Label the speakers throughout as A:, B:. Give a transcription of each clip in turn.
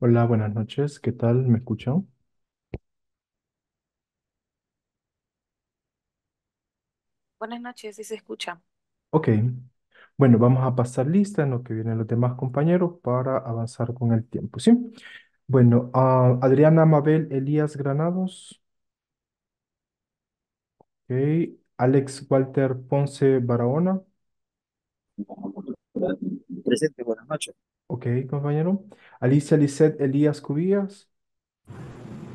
A: Hola, buenas noches. ¿Qué tal? ¿Me escuchan? Buenas noches, si se escucha.
B: Ok. Bueno, vamos a pasar lista en lo que vienen los demás compañeros para avanzar con el tiempo, ¿sí? Bueno, ah, Adriana Mabel Elías Granados. Ok. Alex Walter Ponce Barahona.
A: Presente, buenas noches.
B: Ok, compañero. Alicia Lisset Elías Cubillas.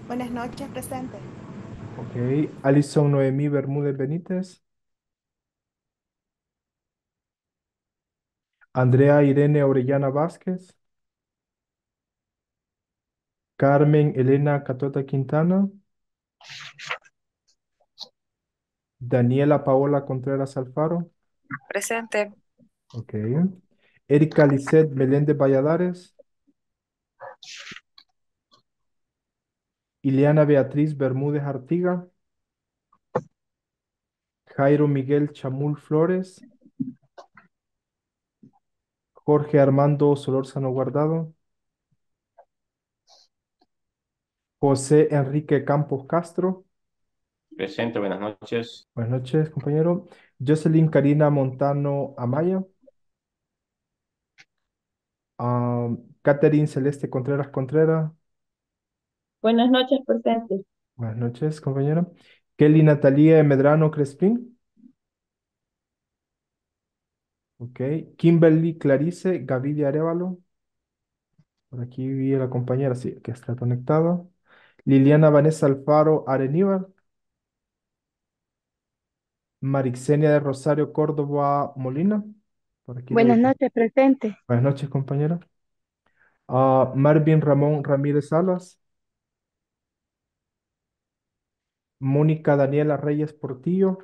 B: Buenas noches, presente. Ok. Alison Noemí Bermúdez Benítez. Andrea Irene Orellana Vázquez. Carmen Elena Catota Quintana. Daniela Paola Contreras Alfaro.
A: Presente.
B: Ok. Erika Lisset Meléndez Valladares. Ileana Beatriz Bermúdez Artiga. Jairo Miguel Chamul Flores. Jorge Armando Solórzano Guardado. José Enrique Campos Castro.
A: Presente, buenas noches.
B: Buenas noches, compañero. Jocelyn Karina Montano Amaya. Catherine Celeste Contreras Contreras.
A: Buenas noches, presente.
B: Buenas noches, compañera. Kelly Natalia Medrano Crespin. Ok. Kimberly Clarice Gavidia Arevalo. Por aquí vi la compañera, sí, que está conectada. Liliana Vanessa Alfaro Arenívar. Marixenia de Rosario Córdoba Molina. Buenas
A: noches, presente.
B: Buenas noches, compañera. Ah, Marvin Ramón Ramírez Salas, Mónica Daniela Reyes Portillo,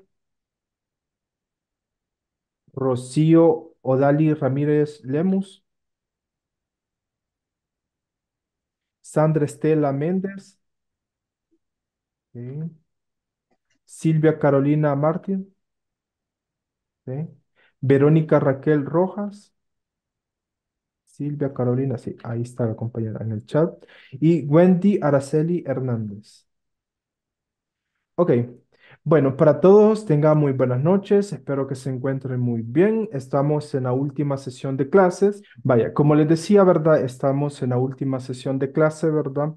B: Rocío Odali Ramírez Lemus, Sandra Estela Méndez, Silvia Carolina Martín, Sí. Verónica Raquel Rojas. Silvia Carolina, sí, ahí está la compañera en el chat. Y Wendy Araceli Hernández. Ok, bueno, para todos tengan muy buenas noches, espero que se encuentren muy bien. Estamos en la última sesión de clases. Vaya, como les decía, ¿verdad? Estamos en la última sesión de clase, ¿verdad?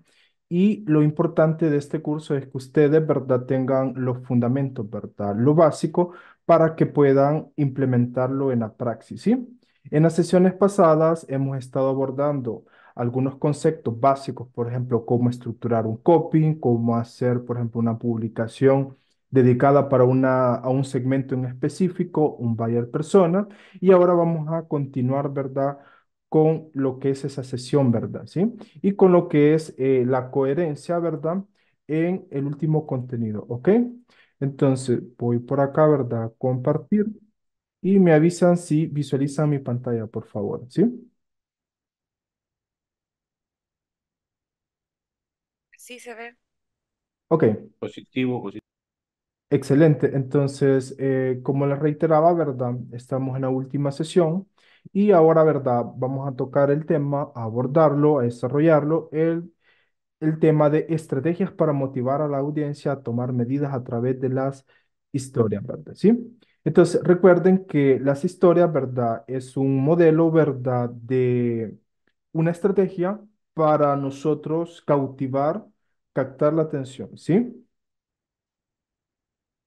B: Y lo importante de este curso es que ustedes, ¿verdad?, tengan los fundamentos, ¿verdad?, lo básico para que puedan implementarlo en la praxis, ¿sí? En las sesiones pasadas hemos estado abordando algunos conceptos básicos, por ejemplo, cómo estructurar un copy, cómo hacer, por ejemplo, una publicación dedicada para una, a un segmento en específico, un buyer persona, y ahora vamos a continuar, ¿verdad?, con lo que es esa sesión, ¿verdad? ¿Sí? Y con lo que es eh, la coherencia, ¿verdad? En el último contenido, ¿ok? Entonces, voy por acá, ¿verdad? Compartir y me avisan si visualizan mi pantalla, por favor, ¿sí?
A: Sí, se ve. Ok. Positivo, positivo.
B: Excelente. Entonces, eh, como les reiteraba, ¿verdad? Estamos en la última sesión y ahora, ¿verdad? Vamos a tocar el tema, a abordarlo, a desarrollarlo, el, el tema de estrategias para motivar a la audiencia a tomar medidas a través de las historias, ¿verdad? ¿Sí? Entonces, recuerden que las historias, ¿verdad? Es un modelo, ¿verdad? De una estrategia para nosotros cautivar, captar la atención, ¿sí?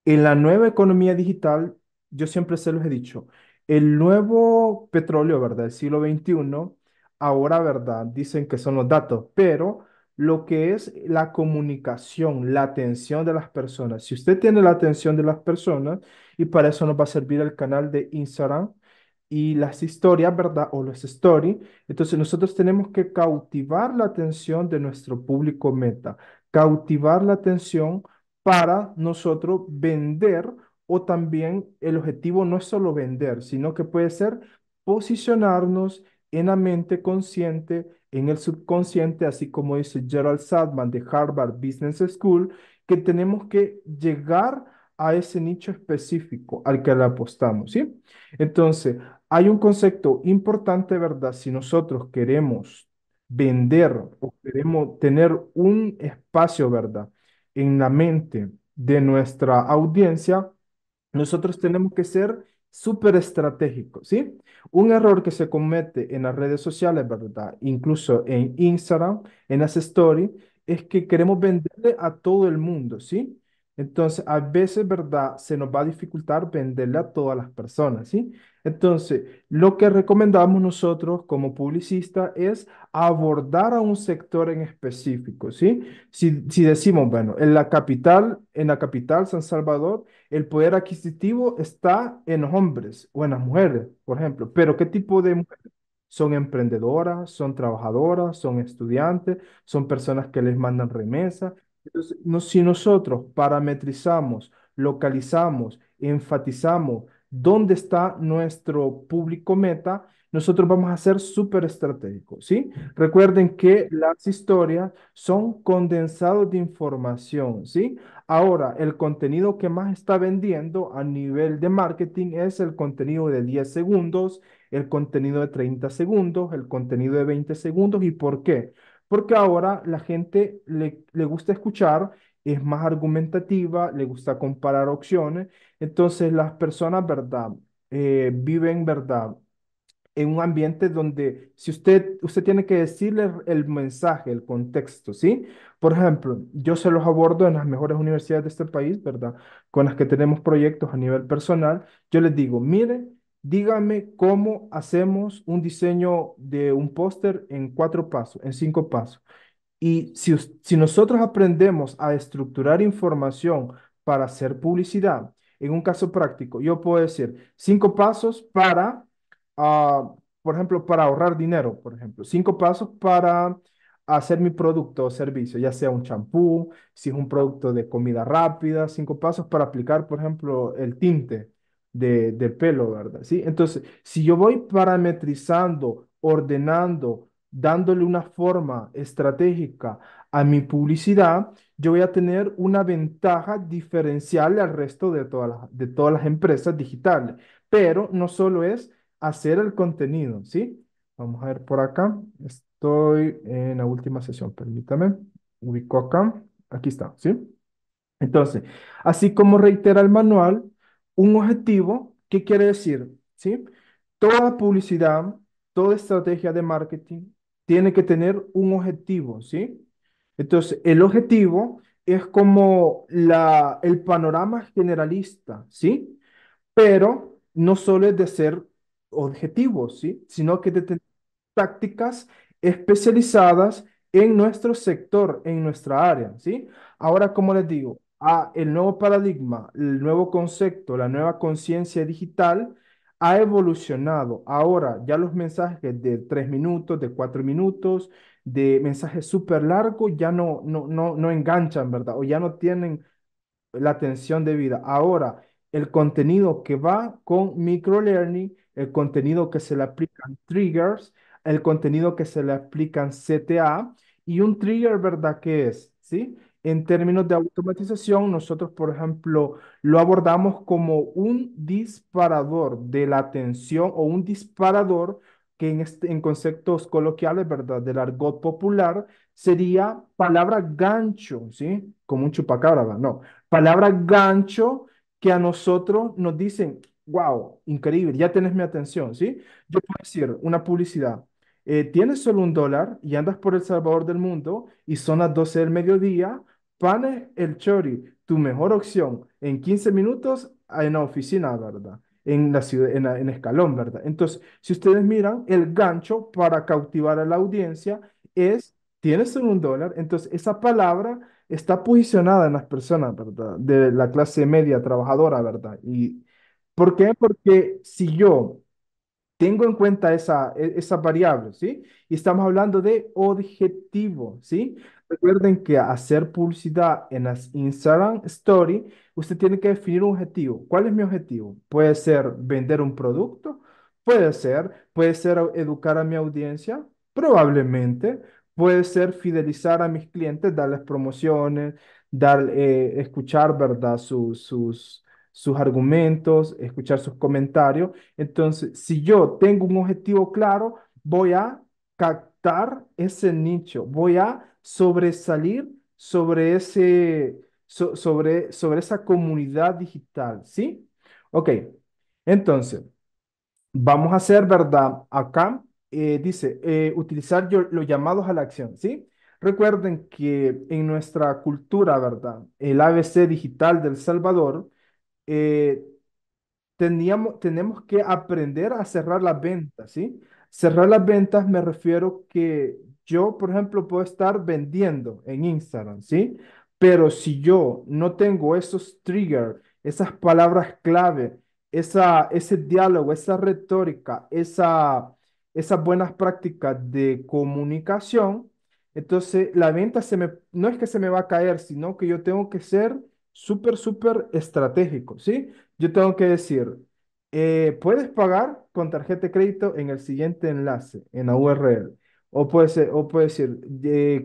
B: En la nueva economía digital, yo siempre se los he dicho, el nuevo petróleo, ¿verdad? El siglo XXI, ahora, ¿verdad? Dicen que son los datos, pero lo que es la comunicación, la atención de las personas. Si usted tiene la atención de las personas, y para eso nos va a servir el canal de Instagram y las historias, ¿verdad? O los stories. Entonces nosotros tenemos que cautivar la atención de nuestro público meta, cautivar la atención para nosotros vender o también el objetivo no es solo vender, sino que puede ser posicionarnos en la mente consciente, en el subconsciente, así como dice Gerald Sadman de Harvard Business School, que tenemos que llegar a ese nicho específico al que le apostamos, ¿sí? Entonces, hay un concepto importante, ¿verdad? Si nosotros queremos vender o queremos tener un espacio, ¿verdad? En la mente de nuestra audiencia, nosotros tenemos que ser súper estratégicos, ¿sí? Un error que se comete en las redes sociales, ¿verdad? Incluso en Instagram, en las story es que queremos venderle a todo el mundo, ¿sí? Entonces, a veces, ¿verdad? Se nos va a dificultar venderle a todas las personas, ¿sí? Entonces, lo que recomendamos nosotros como publicista es abordar a un sector en específico, ¿sí? Si, si decimos, bueno, en la capital, en la capital, San Salvador, el poder adquisitivo está en los hombres o en las mujeres, por ejemplo, pero ¿qué tipo de mujeres? Son emprendedoras, son trabajadoras, son estudiantes, son personas que les mandan remesas, entonces, si nosotros parametrizamos, localizamos, enfatizamos dónde está nuestro público meta, nosotros vamos a ser súper estratégicos, ¿sí? Recuerden que las historias son condensados de información, ¿sí? Ahora, el contenido que más está vendiendo a nivel de marketing es el contenido de 10 segundos, el contenido de 30 segundos, el contenido de 20 segundos. ¿Y por qué? porque ahora la gente le, gusta escuchar, es más argumentativa, le gusta comparar opciones. Entonces las personas, ¿verdad? Eh, viven, ¿verdad? En un ambiente donde si usted, usted tiene que decirle el mensaje, el contexto, ¿sí? Por ejemplo, yo se los abordo en las mejores universidades de este país, ¿verdad? Con las que tenemos proyectos a nivel personal. Yo les digo, mire, Dígame cómo hacemos un diseño de un póster en cuatro pasos, en cinco pasos. Y si, nosotros aprendemos a estructurar información para hacer publicidad, en un caso práctico, yo puedo decir cinco pasos para, ah, por ejemplo, para ahorrar dinero, por ejemplo, cinco pasos para hacer mi producto o servicio, ya sea un champú, si es un producto de comida rápida, cinco pasos para aplicar, por ejemplo, el tinte de, pelo, ¿verdad? ¿Sí? Entonces, si yo voy parametrizando, ordenando, dándole una forma estratégica a mi publicidad, yo voy a tener una ventaja diferencial al resto de todas las, de todas las empresas digitales. Pero no solo es hacer el contenido, ¿sí? Vamos a ver por acá. Estoy en la última sesión, permítame. Ubico acá. Aquí está, ¿sí? Entonces, así como reitera el manual, un objetivo, ¿qué quiere decir? ¿Sí? Toda publicidad, toda estrategia de marketing tiene que tener un objetivo, ¿sí? Entonces, el objetivo es como la, el panorama generalista, ¿sí? Pero no solo es de ser objetivos, ¿sí? Sino que de tener tácticas especializadas en nuestro sector, en nuestra área, ¿sí? Ahora, como les digo, el nuevo paradigma, el nuevo concepto, la nueva conciencia digital ha evolucionado. Ahora ya los mensajes de tres minutos, de cuatro minutos, de mensajes súper largos ya no, no, enganchan, ¿verdad? O ya no tienen la atención de vida Ahora, el contenido que va con microlearning, el contenido que se le aplican triggers, el contenido que se le aplican CTA y un trigger, ¿verdad? ¿Qué es? ¿Sí? En términos de automatización, nosotros, por ejemplo, lo abordamos como un disparador de la atención o un disparador que en, este, en conceptos coloquiales, ¿verdad? Del argot popular, sería palabra gancho, ¿sí? Como un chupacabra, No, palabra gancho que a nosotros nos dicen, wow, increíble, ya tienes mi atención, ¿sí? Yo puedo decir una publicidad, eh, tienes solo un dólar y andas por El Salvador del mundo y son las 12 del mediodía, Panes El Chori, tu mejor opción en 15 minutos en la oficina, ¿verdad? En la ciudad, en, en escalón, ¿verdad? Entonces, si ustedes miran, el gancho para cautivar a la audiencia es, tienes un dólar, entonces esa palabra está posicionada en las personas, ¿verdad? De la clase media trabajadora, ¿verdad? ¿Y por qué? Porque si yo tengo en cuenta esa, e, esa variable, ¿sí? Y estamos hablando de objetivo, ¿sí? Recuerden que hacer publicidad en las Instagram Story, usted tiene que definir un objetivo. ¿Cuál es mi objetivo? Puede ser vender un producto, puede ser, puede ser educar a mi audiencia, probablemente, puede ser fidelizar a mis clientes, darles promociones, dar, eh, escuchar, ¿verdad? Sus, sus, sus argumentos, escuchar sus comentarios. Entonces, si yo tengo un objetivo claro, voy a captar ese nicho, voy a sobresalir sobre, ese, sobre, sobre esa comunidad digital, ¿sí? Ok, entonces, vamos a hacer, ¿verdad? Acá eh, dice, eh, utilizar los llamados a la acción, ¿sí? Recuerden que en nuestra cultura, ¿verdad? El ABC digital del Salvador, eh, teníamos, tenemos que aprender a cerrar la venta, ¿sí? Cerrar las ventas me refiero que yo, por ejemplo, puedo estar vendiendo en Instagram, ¿sí? Pero si yo no tengo esos triggers, esas palabras clave, esa, ese diálogo, esa retórica, esa, esas buenas prácticas de comunicación, entonces la venta se me, no es que se me va a caer, sino que yo tengo que ser súper, súper estratégico, ¿sí? Yo tengo que decir, eh, puedes pagar con tarjeta de crédito en el siguiente enlace, en la URL. O puede ser, o puede decir,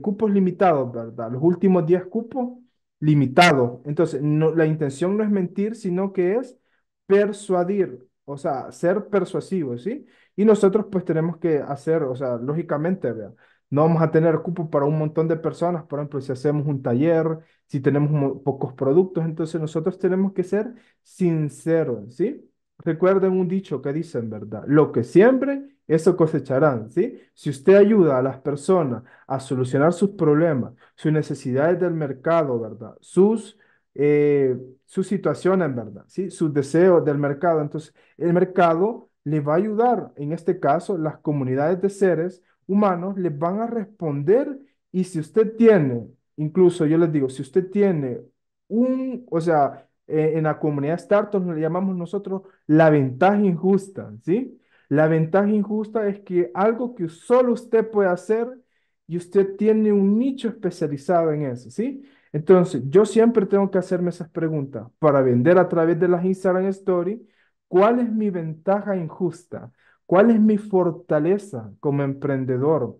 B: cupos limitados, ¿verdad? Los últimos 10 cupos limitados. Entonces, no, la intención no es mentir, sino que es persuadir, o sea, ser persuasivo, ¿sí? Y nosotros pues tenemos que hacer, o sea, lógicamente, vean, No vamos a tener cupos para un montón de personas, por ejemplo, si hacemos un taller, si tenemos pocos productos, entonces nosotros tenemos que ser sinceros, ¿sí? recuerden un dicho que dicen, ¿verdad? Lo que siempre eso cosecharán, ¿sí? Si usted ayuda a las personas a solucionar sus problemas, sus necesidades del mercado, ¿verdad? Sus, eh, situaciones, ¿verdad? ¿Sí? Sus deseos del mercado. Entonces, el mercado le va a ayudar. En este caso, las comunidades de seres humanos les van a responder y si usted tiene, incluso yo les digo, si usted tiene un, o sea, eh, en la comunidad startup le llamamos nosotros la ventaja injusta, ¿sí? La ventaja injusta es que algo que solo usted puede hacer y usted tiene un nicho especializado en eso, ¿sí? Entonces, yo siempre tengo que hacerme esas preguntas para vender a través de las Instagram Story. ¿Cuál es mi ventaja injusta? ¿Cuál es mi fortaleza como emprendedor?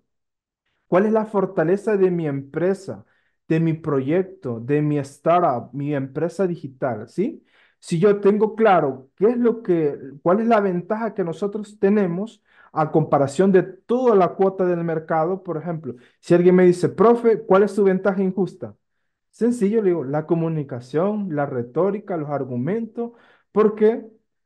B: ¿Cuál es la fortaleza de mi empresa? de mi proyecto, de mi startup, mi empresa digital, ¿sí? Si yo tengo claro qué es lo que, cuál es la ventaja que nosotros tenemos a comparación de toda la cuota del mercado, por ejemplo, si alguien me dice, profe, ¿cuál es su ventaja injusta? Sencillo, le digo, la comunicación, la retórica, los argumentos, ¿por qué?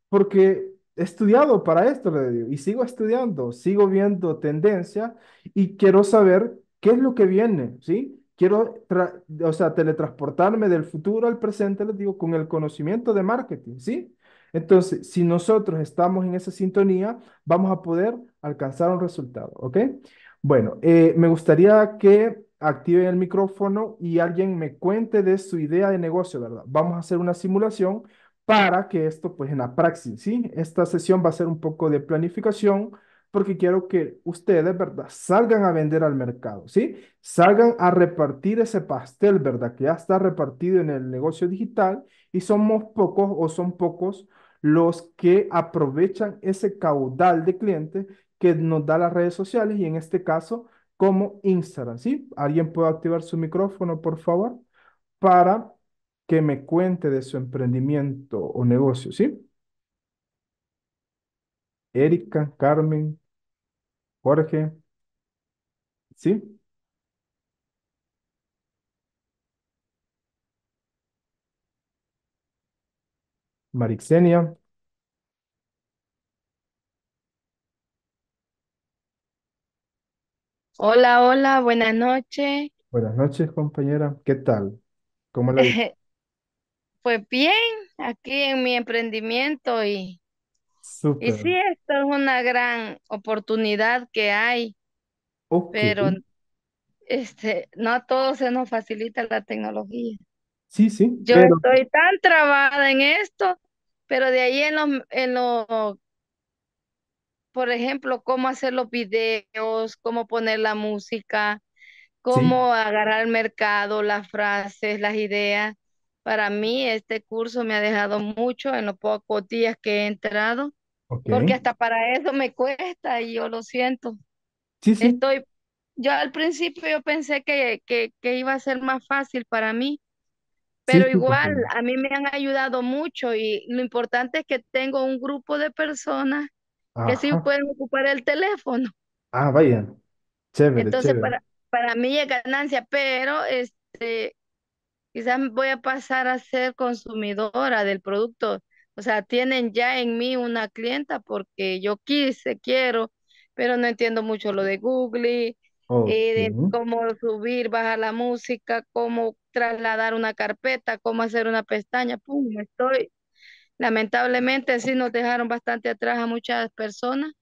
B: Porque he estudiado para esto, le digo, y sigo estudiando, sigo viendo tendencias y quiero saber qué es lo que viene, ¿sí? quiero, o sea, teletransportarme del futuro al presente, les digo, con el conocimiento de marketing, ¿sí? Entonces, si nosotros estamos en esa sintonía, vamos a poder alcanzar un resultado, ¿ok? Bueno, eh, me gustaría que activen el micrófono y alguien me cuente de su idea de negocio, ¿verdad? Vamos a hacer una simulación para que esto, pues en la praxis, ¿sí? Esta sesión va a ser un poco de planificación, porque quiero que ustedes, ¿verdad? Salgan a vender al mercado, ¿sí? Salgan a repartir ese pastel, ¿verdad? Que ya está repartido en el negocio digital y somos pocos o son pocos los que aprovechan ese caudal de clientes que nos da las redes sociales y en este caso como Instagram, ¿sí? ¿Alguien puede activar su micrófono, por favor? Para que me cuente de su emprendimiento o negocio, ¿sí? Erika, Carmen, Jorge, ¿sí? Marixenia,
A: Hola, hola, buenas noches.
B: buenas noches, compañera. ¿Qué tal? ¿Cómo la
A: Pues bien, aquí en mi emprendimiento y, y sí, esto es una gran oportunidad que hay, pero este, no a todos se nos facilita la tecnología.
B: Sí, sí. Yo estoy
A: tan trabada en esto, pero de ahí en los, en los por ejemplo, cómo hacer los videos, cómo poner la música, cómo agarrar el mercado, las frases, las ideas. Para mí este curso me ha dejado mucho en los pocos días que he entrado. Porque hasta para eso me cuesta y yo lo siento. Estoy, yo al principio yo pensé que, que, que iba a ser más fácil para mí, pero igual a mí me han ayudado mucho y lo importante es que tengo un grupo de personas que sí pueden ocupar el teléfono.
B: Ah, vaya. Entonces
A: Para, mí es ganancia, pero este, quizás voy a pasar a ser consumidora del producto o sea, tienen ya en mí una clienta porque yo quise, quiero, pero no entiendo mucho lo de Google, eh, de cómo subir, bajar la música, cómo trasladar una carpeta, cómo hacer una pestaña. Pum, estoy. Lamentablemente sí nos dejaron bastante atrás a muchas personas.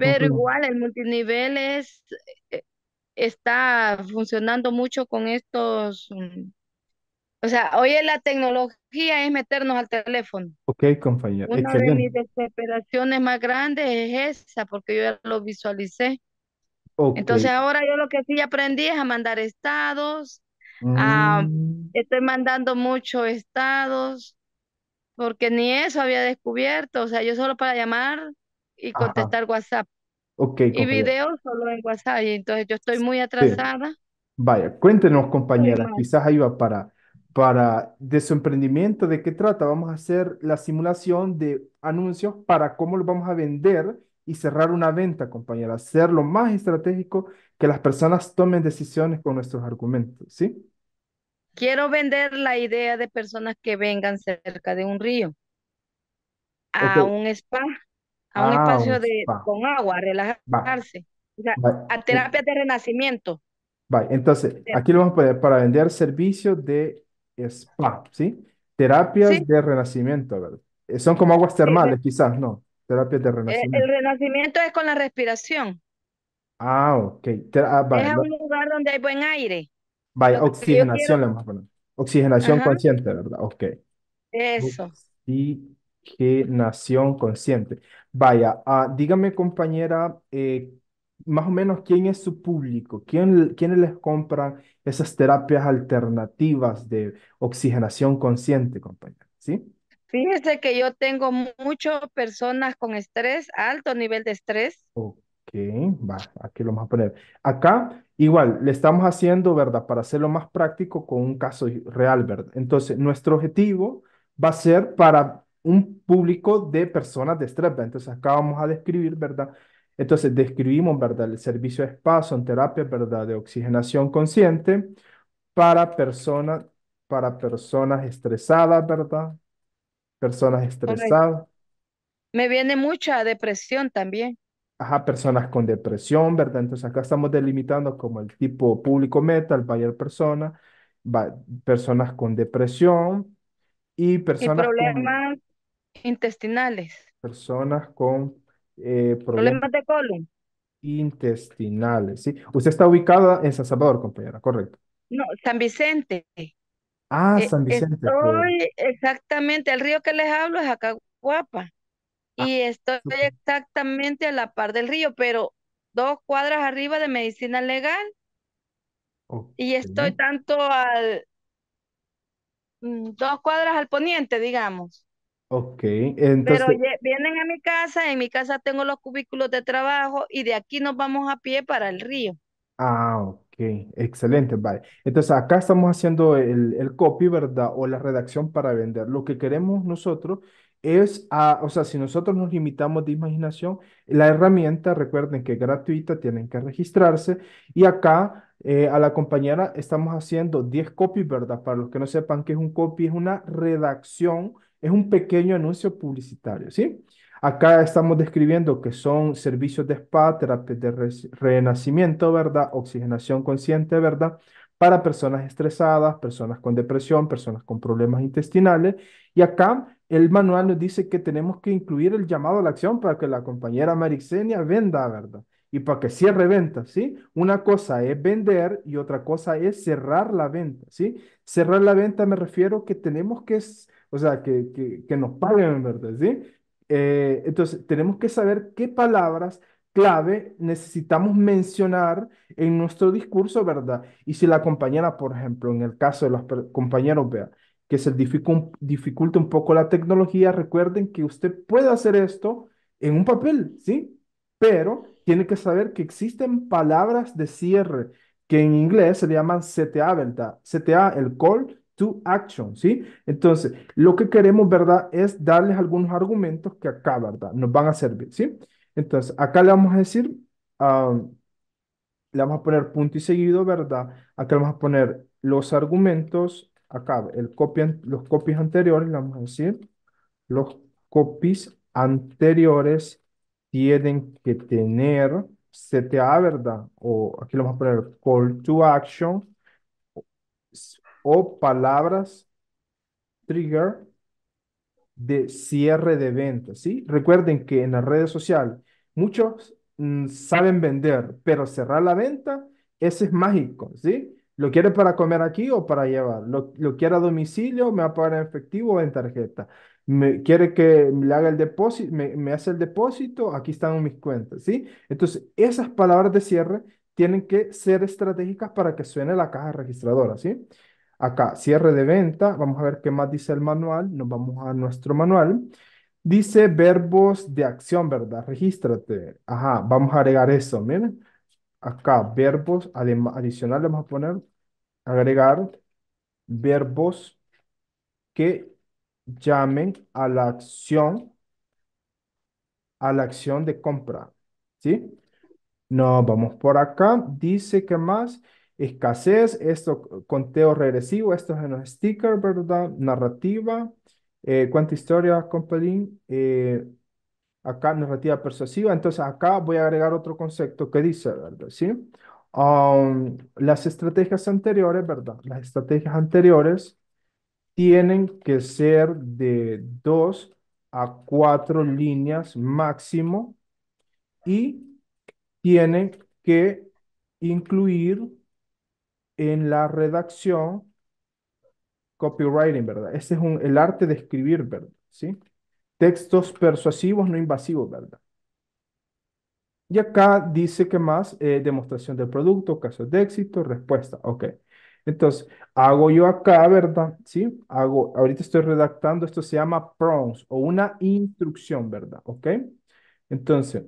A: pero igual el multinivel eh, está funcionando mucho con estos mm, o sea, hoy la tecnología es meternos al teléfono.
B: Ok, compañero. Una de mis
A: desesperaciones más grandes es esa, porque yo ya lo visualicé.
B: Entonces ahora
A: yo lo que sí aprendí es a mandar estados. Mm. estoy mandando muchos estados, porque ni eso había descubierto. O sea, yo solo para llamar y contestar WhatsApp.
B: Ok, Y videos
A: solo en WhatsApp. entonces yo estoy muy atrasada.
B: Vaya, cuéntenos, compañera, quizás ahí va para para de su emprendimiento, de qué trata. Vamos a hacer la simulación de anuncios para cómo lo vamos a vender y cerrar una venta, compañera. Hacer lo más estratégico que las personas tomen decisiones con nuestros argumentos, ¿sí?
A: Quiero vender la idea de personas que vengan cerca de un río, a un spa, a un ah, espacio de con agua, relajarse, a terapias de renacimiento.
B: Vale, entonces, aquí lo vamos a poner para vender servicios de spa, ¿sí? Terapias de renacimiento, ¿verdad? Eh, son como aguas termales, quizás, ¿no? Terapias de eh, renacimiento. El,
A: renacimiento es con la respiración.
B: Ah, ok. Ah, es un
A: lugar donde hay buen aire.
B: Vaya, oxigenación la vamos Oxigenación consciente, ¿verdad? Ok. Eso. Oxigenación consciente. Vaya, ah, dígame, compañera, eh, más o menos quién es su público, quién, quiénes les compran esas terapias alternativas de oxigenación consciente, compañera, ¿sí?
A: Fíjese que yo tengo muchas personas con estrés, alto nivel de estrés.
B: Ok, va, aquí lo vamos a poner. Acá, igual, le estamos haciendo, ¿verdad? Para hacerlo más práctico con un caso real, ¿verdad? Entonces, nuestro objetivo va a ser para un público de personas de estrés, Entonces, acá vamos a describir, ¿verdad? Entonces describimos, ¿verdad? El servicio de espacio en terapia, ¿verdad? De oxigenación consciente para personas, para personas estresadas, ¿verdad? Personas estresadas.
A: Me viene mucha depresión también.
B: Ajá, personas con depresión, ¿verdad? Entonces acá estamos delimitando como el tipo público meta, el buyer persona, va, personas con depresión y personas y problemas
A: intestinales.
B: Personas con eh, problemas, de colon. Intestinales, ¿sí? Usted está ubicada en San Salvador, compañera, correcto.
A: No, San Vicente.
B: Ah, e, San Vicente. Estoy
A: exactamente, el río que les hablo es acá Guapa y ah, estoy exactamente a la par del río, pero dos cuadras arriba de medicina legal. Y estoy tanto al mm, dos cuadras al poniente, digamos.
B: Ok, entonces... Pero
A: vienen a mi casa, en mi casa tengo los cubículos de trabajo y de aquí nos vamos a pie para el río.
B: Ah, ok, excelente, vale. Entonces acá estamos haciendo el, el copy, ¿verdad? O la redacción para vender. Lo que queremos nosotros es, a, ah, o sea, si nosotros nos limitamos de imaginación, la herramienta, recuerden que es gratuita, tienen que registrarse y acá... Eh, a la compañera estamos haciendo 10 copies, ¿verdad? Para los que no sepan qué es un copy, es una redacción es un pequeño anuncio publicitario, ¿sí? Acá estamos describiendo que son servicios de spa, terapias de renacimiento, ¿verdad? Oxigenación consciente, ¿verdad? Para personas estresadas, personas con depresión, personas con problemas intestinales. Y acá el manual nos dice que tenemos que incluir el llamado a la acción para que la compañera Marixenia venda, ¿verdad? Y para que cierre venta, ¿sí? Una cosa es vender y otra cosa es cerrar la venta, ¿sí? Cerrar la venta me refiero que tenemos que o sea, que, que, que nos paguen, ¿verdad? ¿Sí? Eh, entonces, tenemos que saber qué palabras clave necesitamos mencionar en nuestro discurso, ¿verdad? Y si la compañera, por ejemplo, en el caso de los compañeros, vea, que se dificulta un poco la tecnología, recuerden que usted puede hacer esto en un papel, ¿sí? Pero tiene que saber que existen palabras de cierre que en inglés se llaman CTA, ¿verdad? CTA, el call, to action, ¿sí? Entonces, lo que queremos, ¿verdad? Es darles algunos argumentos que acá, ¿verdad? Nos van a servir, ¿sí? Entonces, acá le vamos a decir, le vamos a poner punto y seguido, ¿verdad? Acá le vamos a poner los argumentos, acá, el copy, los copies anteriores, le vamos a decir, los copies anteriores tienen que tener CTA, ¿verdad? O aquí le vamos a poner call to action o palabras trigger de cierre de venta, ¿sí? Recuerden que en las redes sociales muchos mm, saben vender, pero cerrar la venta, ese es mágico, ¿sí? ¿Lo quiere para comer aquí o para llevar? ¿Lo, quiere a domicilio? ¿Me va a pagar en efectivo o en tarjeta? ¿Me quiere que le haga el depósito? ¿Me, hace el depósito? Aquí están mis cuentas, ¿sí? Entonces, esas palabras de cierre tienen que ser estratégicas para que suene la caja registradora, ¿sí? Acá, cierre de venta. Vamos a ver qué más dice el manual. Nos vamos a nuestro manual. Dice verbos de acción, ¿verdad? Regístrate. Ajá, vamos a agregar eso. Miren, acá verbos adicionales. Vamos a poner agregar verbos que llamen a la acción, a la acción de compra. ¿Sí? No, vamos por acá. Dice ¿qué más escasez, esto, conteo regresivo, esto es en los stickers, ¿verdad? Narrativa, eh, cuánta historia, compadín eh, acá narrativa persuasiva, entonces acá voy a agregar otro concepto que dice, ¿verdad? ¿Sí? Um, las estrategias anteriores, ¿verdad? Las estrategias anteriores tienen que ser de dos a cuatro líneas máximo y tienen que incluir en la redacción, copywriting, ¿verdad? Ese es un, el arte de escribir, ¿verdad? ¿Sí? Textos persuasivos, no invasivos, ¿verdad? Y acá dice que más, eh, demostración del producto, casos de éxito, respuesta. Ok. Entonces, hago yo acá, ¿verdad? Sí, hago, ahorita estoy redactando, esto se llama prompts o una instrucción, ¿verdad? Ok. Entonces,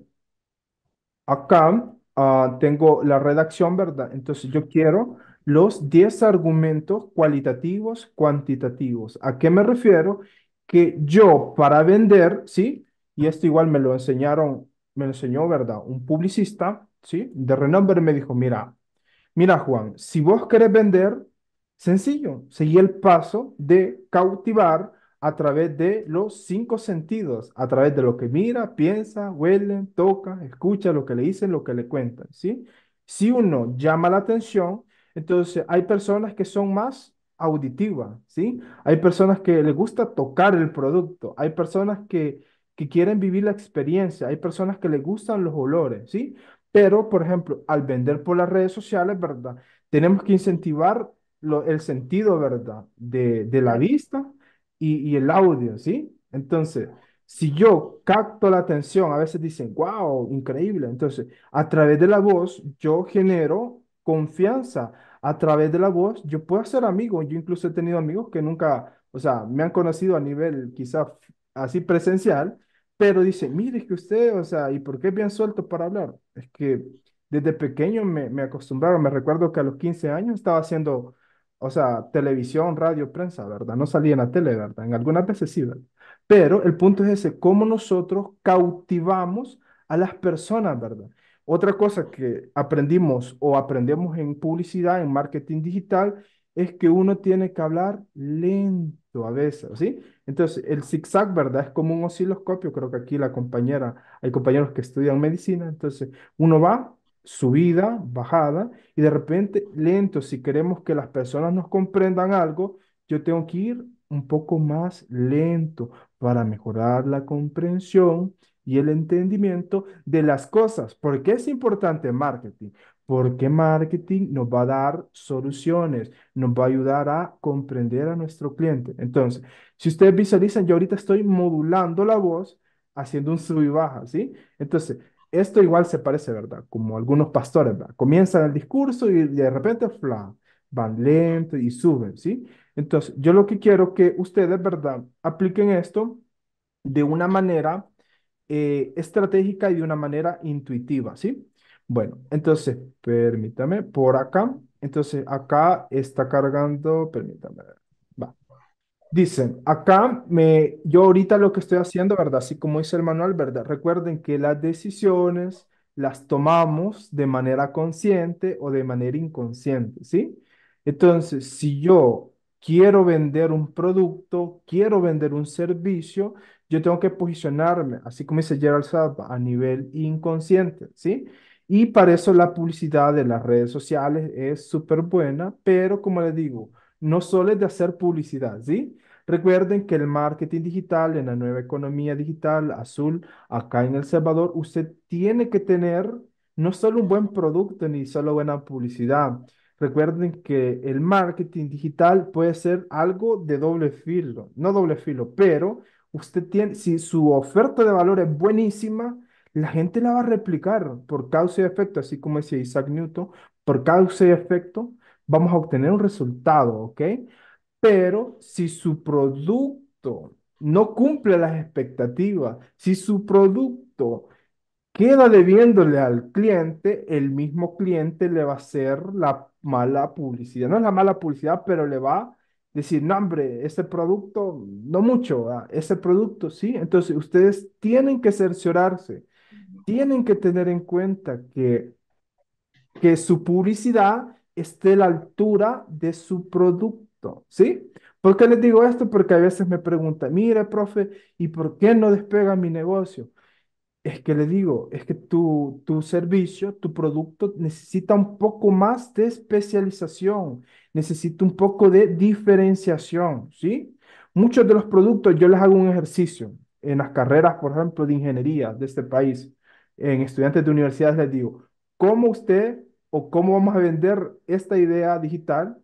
B: acá ah, tengo la redacción, ¿verdad? Entonces, yo quiero los 10 argumentos cualitativos, cuantitativos. ¿A qué me refiero? Que yo para vender, ¿sí? Y esto igual me lo enseñaron, me lo enseñó, ¿verdad? Un publicista, ¿sí? De renombre me dijo, mira, mira Juan, si vos querés vender, sencillo, seguí el paso de cautivar a través de los cinco sentidos, a través de lo que mira, piensa, huele, toca, escucha, lo que le dicen, lo que le cuentan, ¿sí? Si uno llama la atención, entonces, hay personas que son más auditivas, ¿sí? Hay personas que les gusta tocar el producto, hay personas que, que quieren vivir la experiencia, hay personas que les gustan los olores, ¿sí? Pero, por ejemplo, al vender por las redes sociales, ¿verdad? Tenemos que incentivar lo, el sentido, ¿verdad? De, de la vista y, y, el audio, ¿sí? Entonces, si yo capto la atención, a veces dicen, wow, increíble. Entonces, a través de la voz, yo genero confianza. A través de la voz, yo puedo ser amigo, Yo incluso he tenido amigos que nunca, o sea, me han conocido a nivel quizás así presencial, pero dice, mire, es que usted, o sea, ¿y por qué es bien suelto para hablar? Es que desde pequeño me, me acostumbraron, me recuerdo que a los 15 años estaba haciendo, o sea, televisión, radio, prensa, ¿verdad? No salía en la tele, ¿verdad? En algunas veces sí, ¿verdad? Pero el punto es ese, cómo nosotros cautivamos a las personas, ¿verdad? Otra cosa que aprendimos o aprendemos en publicidad, en marketing digital, es que uno tiene que hablar lento a veces, ¿sí? Entonces, el zigzag, ¿verdad? Es como un osciloscopio, creo que aquí la compañera, hay compañeros que estudian medicina, entonces uno va subida, bajada, y de repente lento, si queremos que las personas nos comprendan algo, yo tengo que ir un poco más lento para mejorar la comprensión y el entendimiento de las cosas. ¿Por qué es importante marketing? Porque marketing nos va a dar soluciones, nos va a ayudar a comprender a nuestro cliente. Entonces, si ustedes visualizan, yo ahorita estoy modulando la voz haciendo un sub y baja, ¿sí? Entonces, esto igual se parece, ¿verdad? Como algunos pastores, ¿verdad? Comienzan el discurso y de repente, van lento y suben, ¿sí? Entonces, yo lo que quiero que ustedes, ¿verdad? Apliquen esto de una manera eh, estratégica y de una manera intuitiva, ¿sí? Bueno, entonces, permítame, por acá, entonces acá está cargando, permítame, va. Dicen, acá me, yo ahorita lo que estoy haciendo, ¿verdad? Así como dice el manual, ¿verdad? Recuerden que las decisiones las tomamos de manera consciente o de manera inconsciente, ¿sí? Entonces, si yo quiero vender un producto, quiero vender un servicio, yo tengo que posicionarme, así como dice Gerald Salva, a nivel inconsciente, ¿sí? Y para eso la publicidad de las redes sociales es súper buena, pero como les digo, no solo es de hacer publicidad, ¿sí? Recuerden que el marketing digital en la nueva economía digital azul, acá en El Salvador, usted tiene que tener no solo un buen producto ni solo buena publicidad. Recuerden que el marketing digital puede ser algo de doble filo, no doble filo, pero Usted tiene, si su oferta de valor es buenísima, la gente la va a replicar por causa y efecto, así como decía Isaac Newton, por causa y efecto vamos a obtener un resultado, ¿ok? Pero si su producto no cumple las expectativas, si su producto queda debiéndole al cliente, el mismo cliente le va a hacer la mala publicidad. No es la mala publicidad, pero le va decir, no, hombre, ese producto, no mucho, ah, ese producto sí. Entonces, ustedes tienen que cerciorarse, tienen que tener en cuenta que, que su publicidad esté a la altura de su producto, ¿sí? ¿Por qué les digo esto? Porque a veces me preguntan, mire, profe, ¿y por qué no despega mi negocio? Es que le digo, es que tu, tu servicio, tu producto necesita un poco más de especialización, necesita un poco de diferenciación, ¿sí? Muchos de los productos, yo les hago un ejercicio en las carreras, por ejemplo, de ingeniería de este país, en estudiantes de universidades les digo, ¿cómo usted o cómo vamos a vender esta idea digital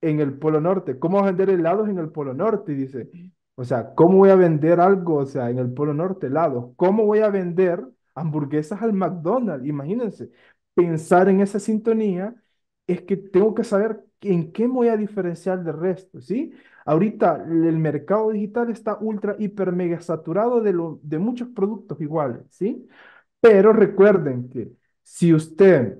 B: en el Polo Norte? ¿Cómo vamos a vender helados en el Polo Norte? Dice, o sea, ¿cómo voy a vender algo, o sea, en el Polo Norte, lado. ¿Cómo voy a vender hamburguesas al McDonald's? Imagínense, pensar en esa sintonía es que tengo que saber en qué me voy a diferenciar del resto, ¿sí? Ahorita el mercado digital está ultra, hiper, mega saturado de, lo, de muchos productos iguales, ¿sí? Pero recuerden que si usted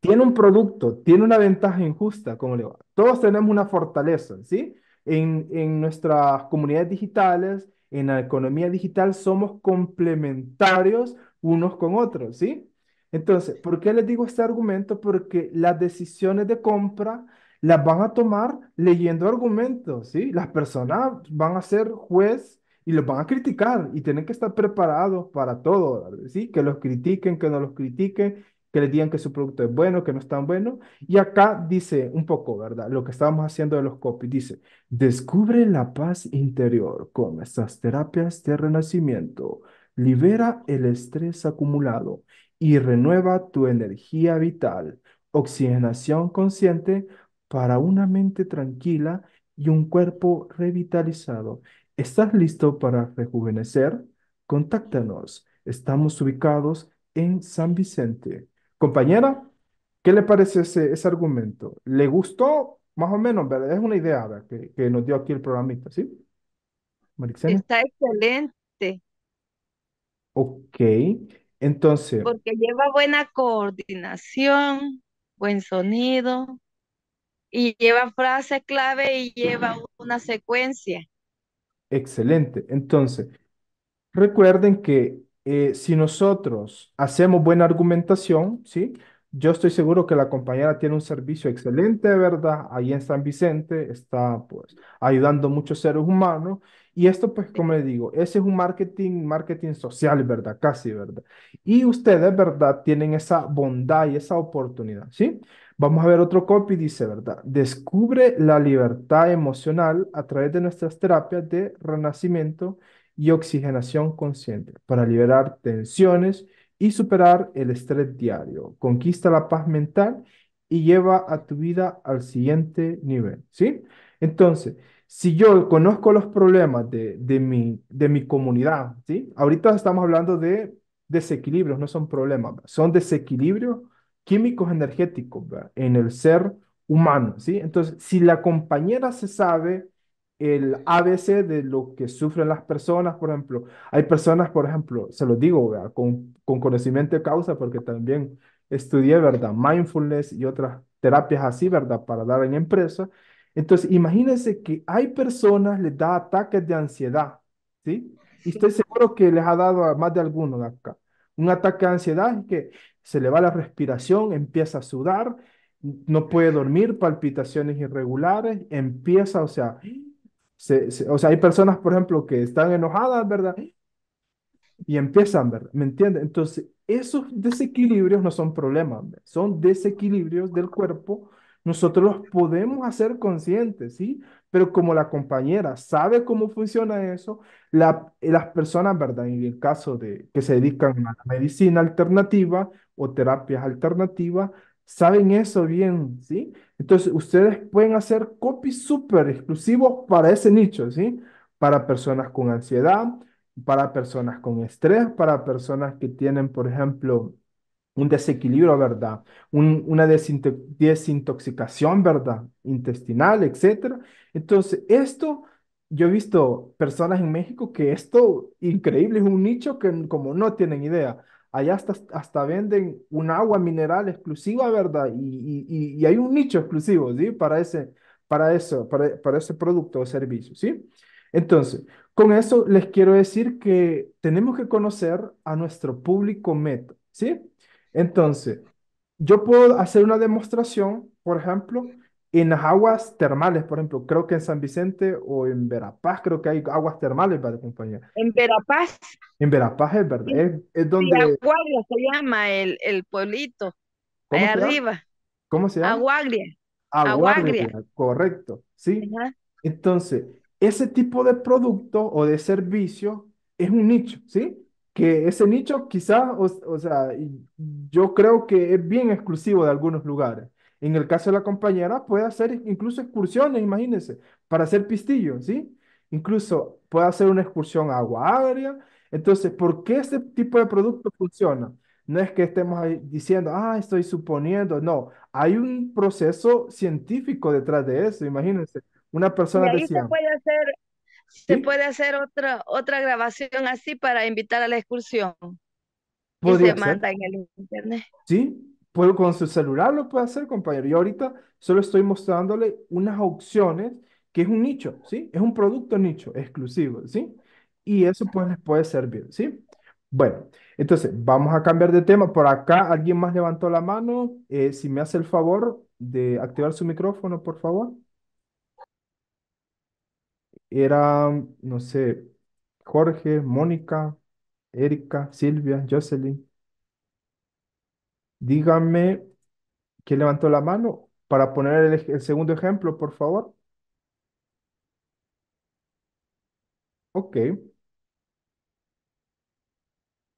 B: tiene un producto, tiene una ventaja injusta, como le digo, todos tenemos una fortaleza, ¿sí? en, nuestras comunidades digitales, en la economía digital, somos complementarios unos con otros, ¿sí? Entonces, ¿por qué les digo este argumento? Porque las decisiones de compra las van a tomar leyendo argumentos, ¿sí? Las personas van a ser juez y los van a criticar y tienen que estar preparados para todo, ¿sí? Que los critiquen, que no los critiquen, que le digan que su producto es bueno, que no es tan bueno. Y acá dice un poco, ¿verdad? Lo que estábamos haciendo de los copies. Dice, descubre la paz interior con estas terapias de renacimiento. Libera el estrés acumulado y renueva tu energía vital. Oxigenación consciente para una mente tranquila y un cuerpo revitalizado. ¿Estás listo para rejuvenecer? Contáctanos. Estamos ubicados en San Vicente, Compañera, ¿qué le parece ese, ese argumento? ¿Le gustó? Más o menos, ¿verdad? Es una idea Que, nos dio aquí el programista, ¿sí? Está
A: excelente.
B: Ok, entonces, porque
A: lleva buena coordinación, buen sonido, y lleva frase clave y lleva una secuencia.
B: excelente. Entonces, recuerden que eh, si nosotros hacemos buena argumentación, ¿sí? Yo estoy seguro que la compañera tiene un servicio excelente, ¿verdad? Ahí en San Vicente está pues ayudando a muchos seres humanos. Y esto pues como le digo, ese es un marketing, marketing social, ¿verdad? Casi, ¿verdad? Y ustedes, ¿verdad? Tienen esa bondad y esa oportunidad, ¿sí? Vamos a ver otro copy, dice, ¿verdad? Descubre la libertad emocional a través de nuestras terapias de renacimiento y oxigenación consciente para liberar tensiones y superar el estrés diario. Conquista la paz mental y lleva a tu vida al siguiente nivel, ¿sí? Entonces, si yo conozco los problemas de, mi, de mi comunidad, ¿sí? Ahorita estamos hablando de desequilibrios, no son problemas, son desequilibrios químicos energéticos en el ser humano, ¿sí? Entonces, si la compañera se sabe el ABC de lo que sufren las personas, por ejemplo. Hay personas, por ejemplo, se los digo, Con, con conocimiento de causa, porque también estudié, ¿verdad? Mindfulness y otras terapias así, ¿verdad? Para dar en empresa. Entonces, imagínense que hay personas les da ataques de ansiedad, ¿sí? Y estoy seguro que les ha dado a más de alguno de acá. Un ataque de ansiedad es que se le va la respiración, empieza a sudar, no puede dormir, palpitaciones irregulares, empieza, o sea, o sea, hay personas, por ejemplo, que están enojadas, ¿verdad? Y empiezan, ¿verdad? ¿Me entiendes? Entonces, esos desequilibrios no son problemas, son desequilibrios del cuerpo. Nosotros los podemos hacer conscientes, ¿sí? Pero como la compañera sabe cómo funciona eso, las personas, ¿verdad? En el caso de que se dedican a la medicina alternativa o terapias alternativas, saben eso bien, ¿sí? Entonces, ustedes pueden hacer copies súper exclusivos para ese nicho, ¿sí? Para personas con ansiedad, para personas con estrés, para personas que tienen, por ejemplo, un desequilibrio, ¿verdad? una desintoxicación, ¿verdad? Intestinal, etc. Entonces, esto, yo he visto personas en México que esto, increíble, es un nicho que como no tienen idea allá hasta, hasta venden un agua mineral exclusiva, ¿verdad? Y, hay un nicho exclusivo, ¿sí? Para ese, para eso, para, para ese producto o servicio, ¿sí? Entonces, con eso les quiero decir que tenemos que conocer a nuestro público meta, ¿sí? Entonces, yo puedo hacer una demostración, por ejemplo, en las aguas termales, por ejemplo, creo que en San Vicente o en Verapaz, creo que hay aguas termales, para acompañar.
A: En Verapaz.
B: En Verapaz es verdad. Es, donde. Sí,
A: Aguaglia se llama el, el pueblito. Ahí arriba. ¿Cómo se llama? Aguagria.
B: Aguagria, Correcto. Sí. Entonces, ese tipo de producto o de servicio es un nicho, ¿sí? Que ese nicho quizás, o sea, yo creo que es bien exclusivo de algunos lugares. En el caso de la compañera, puede hacer incluso excursiones, imagínense, para hacer pistillo, ¿sí? Incluso puede hacer una excursión a agua agria. Entonces, ¿por qué este tipo de producto funciona? No es que estemos ahí diciendo, ah, estoy suponiendo. No, hay un proceso científico detrás de eso, imagínense. Una persona y ahí se puede
A: hacer, se puede hacer otra, otra grabación así para invitar a la excursión.
B: y se manda
A: en el internet.
B: Sí, puedo con su celular lo puede hacer, compañero. Y ahorita solo estoy mostrándole unas opciones que es un nicho, ¿sí? Es un producto nicho exclusivo, ¿sí? Y eso pues les puede servir, ¿sí? Bueno, entonces vamos a cambiar de tema. Por acá alguien más levantó la mano. Eh, si me hace el favor de activar su micrófono, por favor. Era, no sé, Jorge, Mónica, Erika, Silvia, Jocelyn. Díganme quién levantó la mano para poner el, segundo ejemplo, por favor. Ok.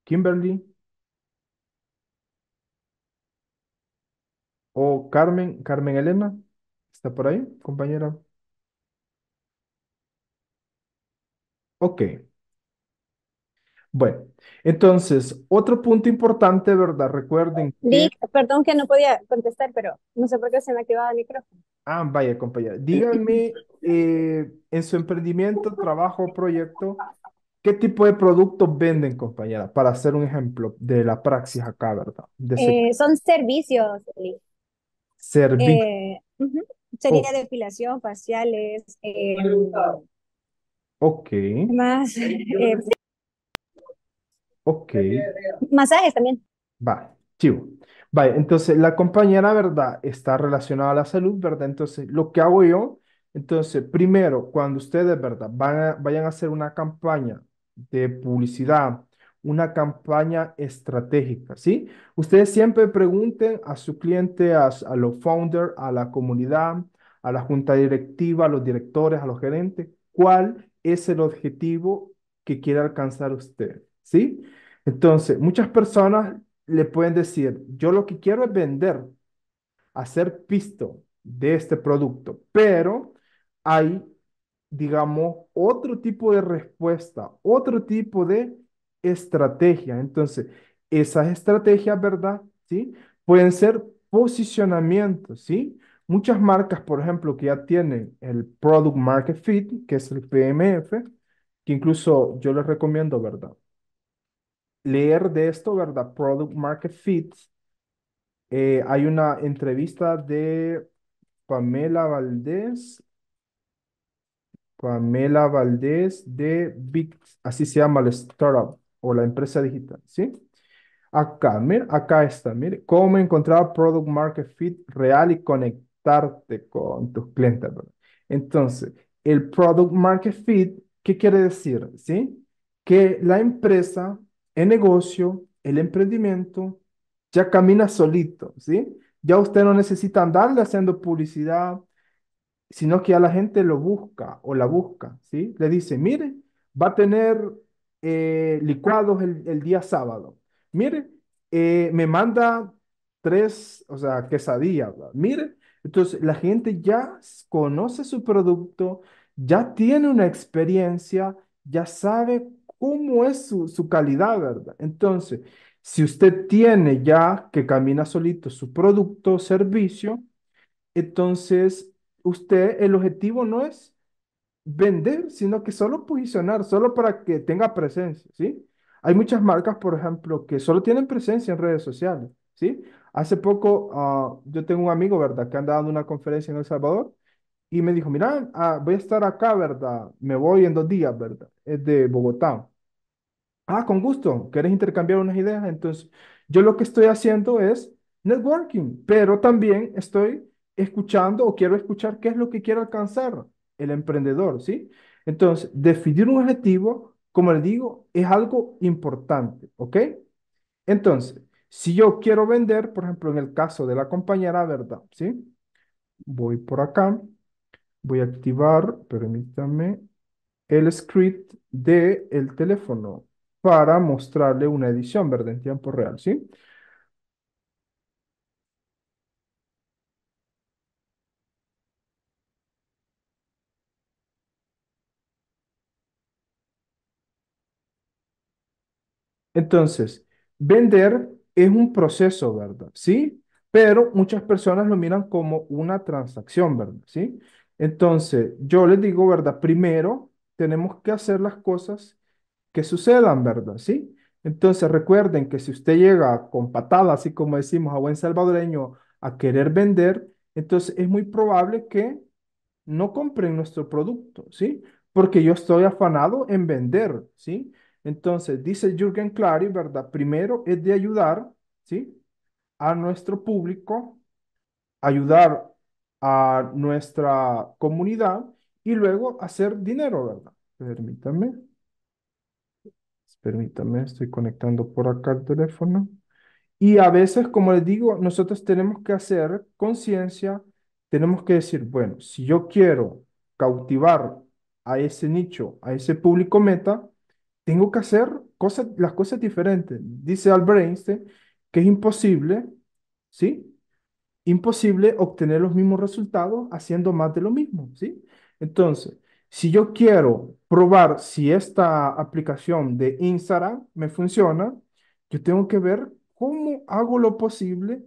B: Kimberly o Carmen, Carmen Elena. ¿Está por ahí, compañera? Ok. Bueno, entonces, otro punto importante, ¿verdad? Recuerden
A: perdón que no podía contestar, pero no sé por qué se me ha quedado el micrófono.
B: Ah, vaya, compañera. Díganme, eh, en su emprendimiento, trabajo, proyecto, ¿qué tipo de productos venden, compañera? Para hacer un ejemplo de la praxis acá, ¿verdad? Eh,
A: son servicios, Eli. Servicios. Eh, Sería faciales. Eh, ok. Más. Ok. Masajes también.
B: Va, chivo. Vale, entonces la compañera, ¿verdad? Está relacionada a la salud, ¿verdad? Entonces, lo que hago yo, entonces, primero, cuando ustedes, ¿verdad? Van vayan a hacer una campaña de publicidad, una campaña estratégica, ¿sí? Ustedes siempre pregunten a su cliente, a, a los founders, a la comunidad, a la junta directiva, a los directores, a los gerentes, cuál es el objetivo que quiere alcanzar usted. ¿sí? Entonces, muchas personas le pueden decir, yo lo que quiero es vender, hacer pisto de este producto, pero hay, digamos, otro tipo de respuesta, otro tipo de estrategia. Entonces, esas estrategias, ¿verdad? ¿Sí? Pueden ser posicionamientos, ¿sí? Muchas marcas, por ejemplo, que ya tienen el Product Market Fit, que es el PMF, que incluso yo les recomiendo, ¿verdad? leer de esto, ¿verdad? Product Market Fit. Eh, hay una entrevista de Pamela Valdés. Pamela Valdés de Big, así se llama el startup o la empresa digital, ¿sí? Acá, mire, acá está, mire, cómo encontrar product market fit real y conectarte con tus clientes. ¿verdad? Entonces, el product market fit, ¿qué quiere decir? ¿Sí? Que la empresa el negocio, el emprendimiento, ya camina solito, ¿sí? Ya usted no necesita andarle haciendo publicidad, sino que ya la gente lo busca o la busca, ¿sí? Le dice, mire, va a tener eh, licuados el, día sábado. Mire, eh, me manda tres, o sea, quesadillas, mire. Entonces, la gente ya conoce su producto, ya tiene una experiencia, ya sabe cómo es su, calidad, ¿verdad? Entonces, si usted tiene ya que camina solito su producto o servicio, entonces usted, el objetivo no es vender, sino que solo posicionar, solo para que tenga presencia, ¿sí? Hay muchas marcas, por ejemplo, que solo tienen presencia en redes sociales, ¿sí? Hace poco ah, yo tengo un amigo, ¿verdad?, que anda dando una conferencia en El Salvador y me dijo, mira, ah, voy a estar acá, ¿verdad? Me voy en dos días, ¿verdad? Es de Bogotá. Ah, con gusto, ¿Quieres intercambiar unas ideas? Entonces, yo lo que estoy haciendo es networking, pero también estoy escuchando o quiero escuchar qué es lo que quiere alcanzar el emprendedor, ¿sí? Entonces, definir un objetivo, como le digo, es algo importante, ¿ok? Entonces, si yo quiero vender, por ejemplo, en el caso de la compañera, ¿verdad? ¿Sí? Voy por acá, voy a activar, permítame, el script del el teléfono para mostrarle una edición, ¿verdad? En tiempo real, ¿sí? Entonces, vender es un proceso, ¿verdad? ¿Sí? Pero muchas personas lo miran como una transacción, ¿verdad? ¿Sí? Entonces, yo les digo, ¿verdad? Primero, tenemos que hacer las cosas que sucedan, ¿verdad? ¿Sí? Entonces recuerden que si usted llega con patada, así como decimos a buen salvadoreño, a querer vender, entonces es muy probable que no compren nuestro producto, ¿sí? Porque yo estoy afanado en vender, ¿sí? Entonces dice Jürgen Clary, ¿verdad? Primero es de ayudar, ¿sí? A nuestro público, ayudar a nuestra comunidad y luego hacer dinero, ¿verdad? Permítanme. Permítame, estoy conectando por acá el teléfono. Y a veces, como les digo, nosotros tenemos que hacer conciencia, tenemos que decir, bueno, si yo quiero cautivar a ese nicho, a ese público meta, tengo que hacer cosas, las cosas diferentes. Dice Albrecht que es imposible, ¿sí? Imposible obtener los mismos resultados haciendo más de lo mismo, ¿sí? Entonces, si yo quiero probar si esta aplicación de Instagram me funciona, yo tengo que ver cómo hago lo posible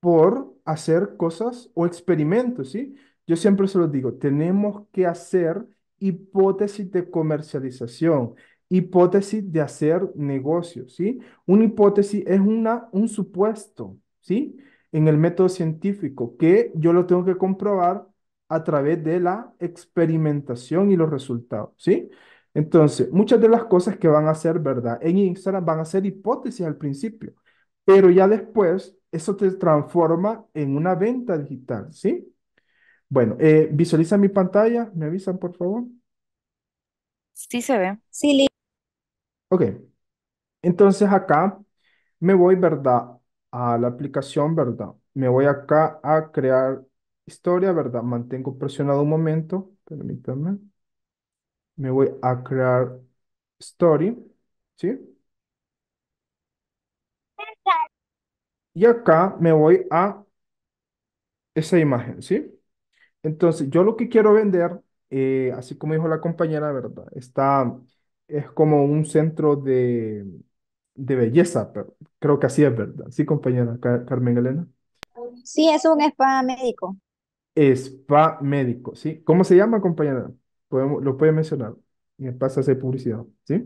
B: por hacer cosas o experimentos, ¿sí? Yo siempre se lo digo, tenemos que hacer hipótesis de comercialización, hipótesis de hacer negocios, ¿sí? Una hipótesis es una, un supuesto, ¿sí? En el método científico, que yo lo tengo que comprobar a través de la experimentación y los resultados, ¿sí? Entonces, muchas de las cosas que van a ser verdad en Instagram van a ser hipótesis al principio, pero ya después eso te transforma en una venta digital, ¿sí? Bueno, eh, visualiza mi pantalla, me avisan por favor.
A: Sí se ve. Sí,
B: Ok. Entonces acá me voy, ¿verdad? A la aplicación, ¿verdad? Me voy acá a crear historia, ¿verdad? Mantengo presionado un momento, permítanme. Me voy a crear story, ¿sí? Y acá me voy a esa imagen, ¿sí? Entonces, yo lo que quiero vender, eh, así como dijo la compañera, ¿verdad? Está, es como un centro de, belleza, pero creo que así es, ¿verdad? Sí, compañera Carmen Elena.
A: Sí, es un spa médico.
B: Spa Médico, ¿sí? ¿Cómo se llama, compañera? lo puede mencionar. Me pasa a hacer publicidad, ¿sí?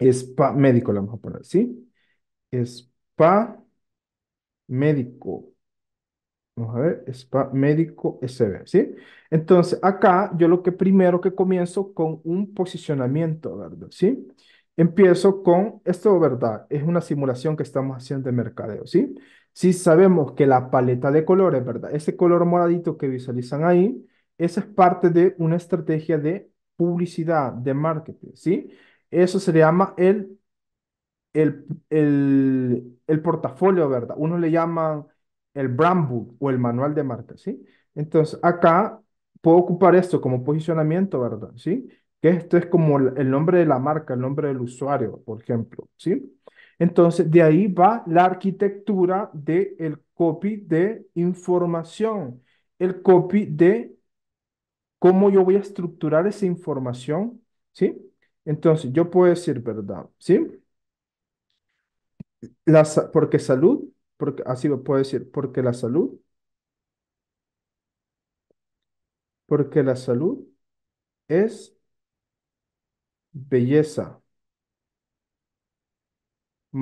B: Spa Médico, la vamos a poner, ¿sí? Spa Médico. Vamos a ver, Spa Médico SB, ¿sí? Entonces, acá yo lo que primero que comienzo con un posicionamiento, ¿verdad? ¿Sí? Empiezo con esto, ¿verdad? Es una simulación que estamos haciendo de mercadeo, ¿sí? sí si sabemos que la paleta de colores, ¿verdad? Ese color moradito que visualizan ahí, esa es parte de una estrategia de publicidad, de marketing, ¿sí? Eso se le llama el, el, portafolio, ¿verdad? Uno le llama el brand book o el manual de marca, ¿sí? Entonces, acá puedo ocupar esto como posicionamiento, ¿verdad? ¿Sí? Que esto es como el nombre de la marca, el nombre del usuario, por ejemplo, ¿sí? Entonces, de ahí va la arquitectura del el copy de información, el copy de cómo yo voy a estructurar esa información, ¿sí? Entonces, yo puedo decir, ¿verdad? ¿Sí? porque salud, porque, así lo puedo decir, porque la salud, porque la salud es belleza.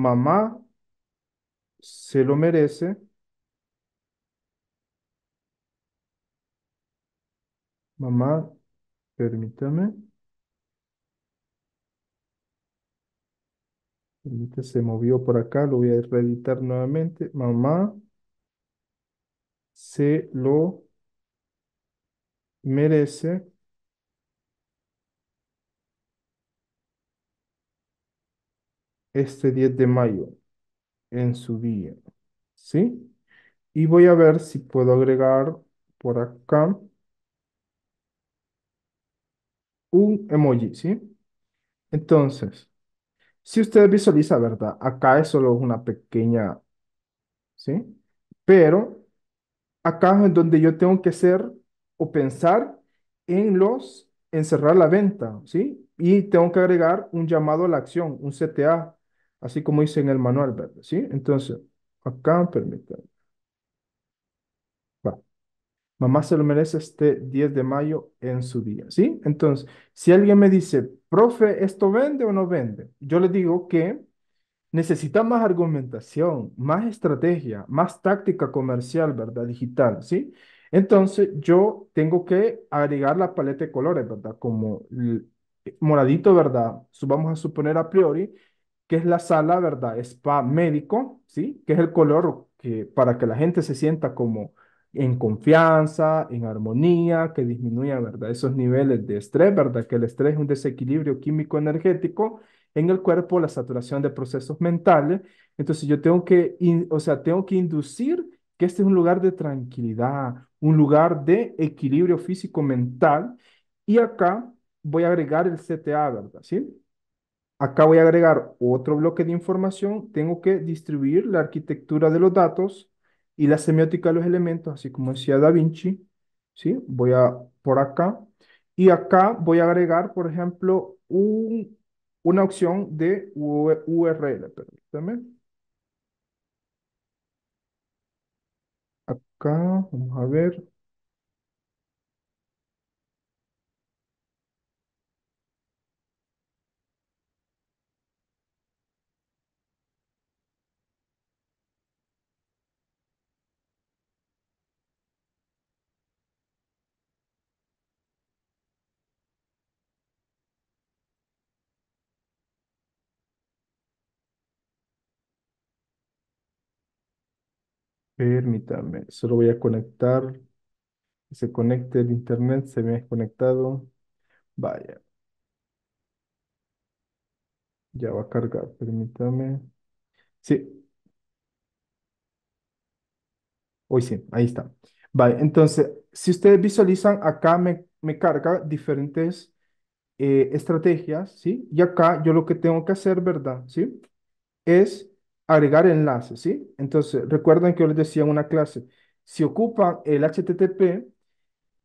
B: Mamá se lo merece. Mamá, permítame. se movió por acá, lo voy a reeditar nuevamente. Mamá se lo merece. este 10 de mayo en su día, ¿sí? Y voy a ver si puedo agregar por acá un emoji, ¿sí? Entonces, si usted visualiza, ¿verdad? Acá es solo una pequeña, ¿sí? Pero acá es donde yo tengo que hacer o pensar en los, encerrar la venta, ¿sí? Y tengo que agregar un llamado a la acción, un CTA, así como dice en el manual, ¿verdad? ¿Sí? Entonces, acá, permítanme. Mamá se lo merece este 10 de mayo en su día, ¿sí? Entonces, si alguien me dice, profe, ¿esto vende o no vende? Yo le digo que necesita más argumentación, más estrategia, más táctica comercial, ¿verdad? Digital, ¿sí? Entonces, yo tengo que agregar la paleta de colores, ¿verdad? Como eh, moradito, ¿verdad? Vamos a suponer a priori que es la sala, ¿verdad? Spa médico, ¿sí? Que es el color que, para que la gente se sienta como en confianza, en armonía, que disminuya, ¿verdad? Esos niveles de estrés, ¿verdad? Que el estrés es un desequilibrio químico energético en el cuerpo, la saturación de procesos mentales. Entonces yo tengo que, o sea, tengo que inducir que este es un lugar de tranquilidad, un lugar de equilibrio físico-mental. Y acá voy a agregar el CTA, ¿verdad? ¿Sí? Acá voy a agregar otro bloque de información. Tengo que distribuir la arquitectura de los datos y la semiótica de los elementos, así como decía Da Vinci. ¿sí? Voy a por acá. Y acá voy a agregar, por ejemplo, una opción de URL. Permítame. Acá, vamos a ver. Permítame, solo voy a conectar. se conecte el internet, se me ha desconectado. Vaya, ya va a cargar, permítame. Sí, hoy sí, ahí está. Vale, entonces, si ustedes visualizan, acá me, me carga diferentes eh, estrategias, ¿sí? Y acá yo lo que tengo que hacer, ¿verdad? ¿Sí? Es agregar enlaces, ¿sí? Entonces, recuerden que yo les decía en una clase, si ocupan el HTTP,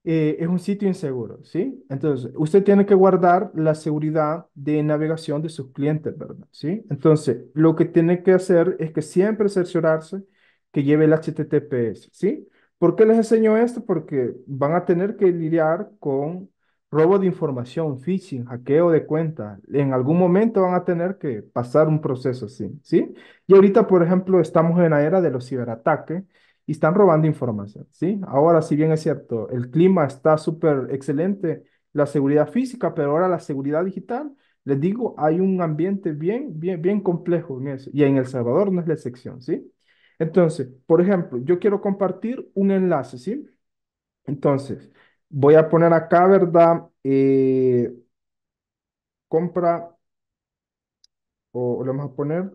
B: eh, es un sitio inseguro, ¿sí? Entonces, usted tiene que guardar la seguridad de navegación de sus clientes, ¿verdad? ¿Sí? Entonces, lo que tiene que hacer es que siempre cerciorarse que lleve el HTTPS, ¿sí? ¿Por qué les enseño esto? Porque van a tener que lidiar con robo de información, phishing, hackeo de cuenta. en algún momento van a tener que pasar un proceso así, ¿sí? Y ahorita, por ejemplo, estamos en la era de los ciberataques y están robando información, ¿sí? Ahora, si bien es cierto, el clima está súper excelente, la seguridad física, pero ahora la seguridad digital, les digo, hay un ambiente bien, bien, bien complejo en eso. Y en El Salvador no es la excepción, ¿sí? Entonces, por ejemplo, yo quiero compartir un enlace, ¿sí? Entonces, voy a poner acá, ¿verdad? Eh, compra, o, le vamos a poner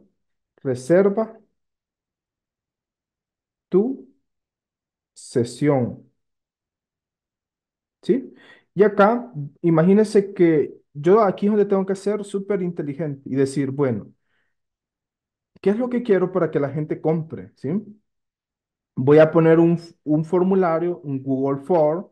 B: reserva tu sesión. ¿Sí? Y acá, imagínense que yo aquí es donde tengo que ser súper inteligente y decir, bueno, ¿qué es lo que quiero para que la gente compre? ¿Sí? Voy a poner un, un formulario, un Google Form,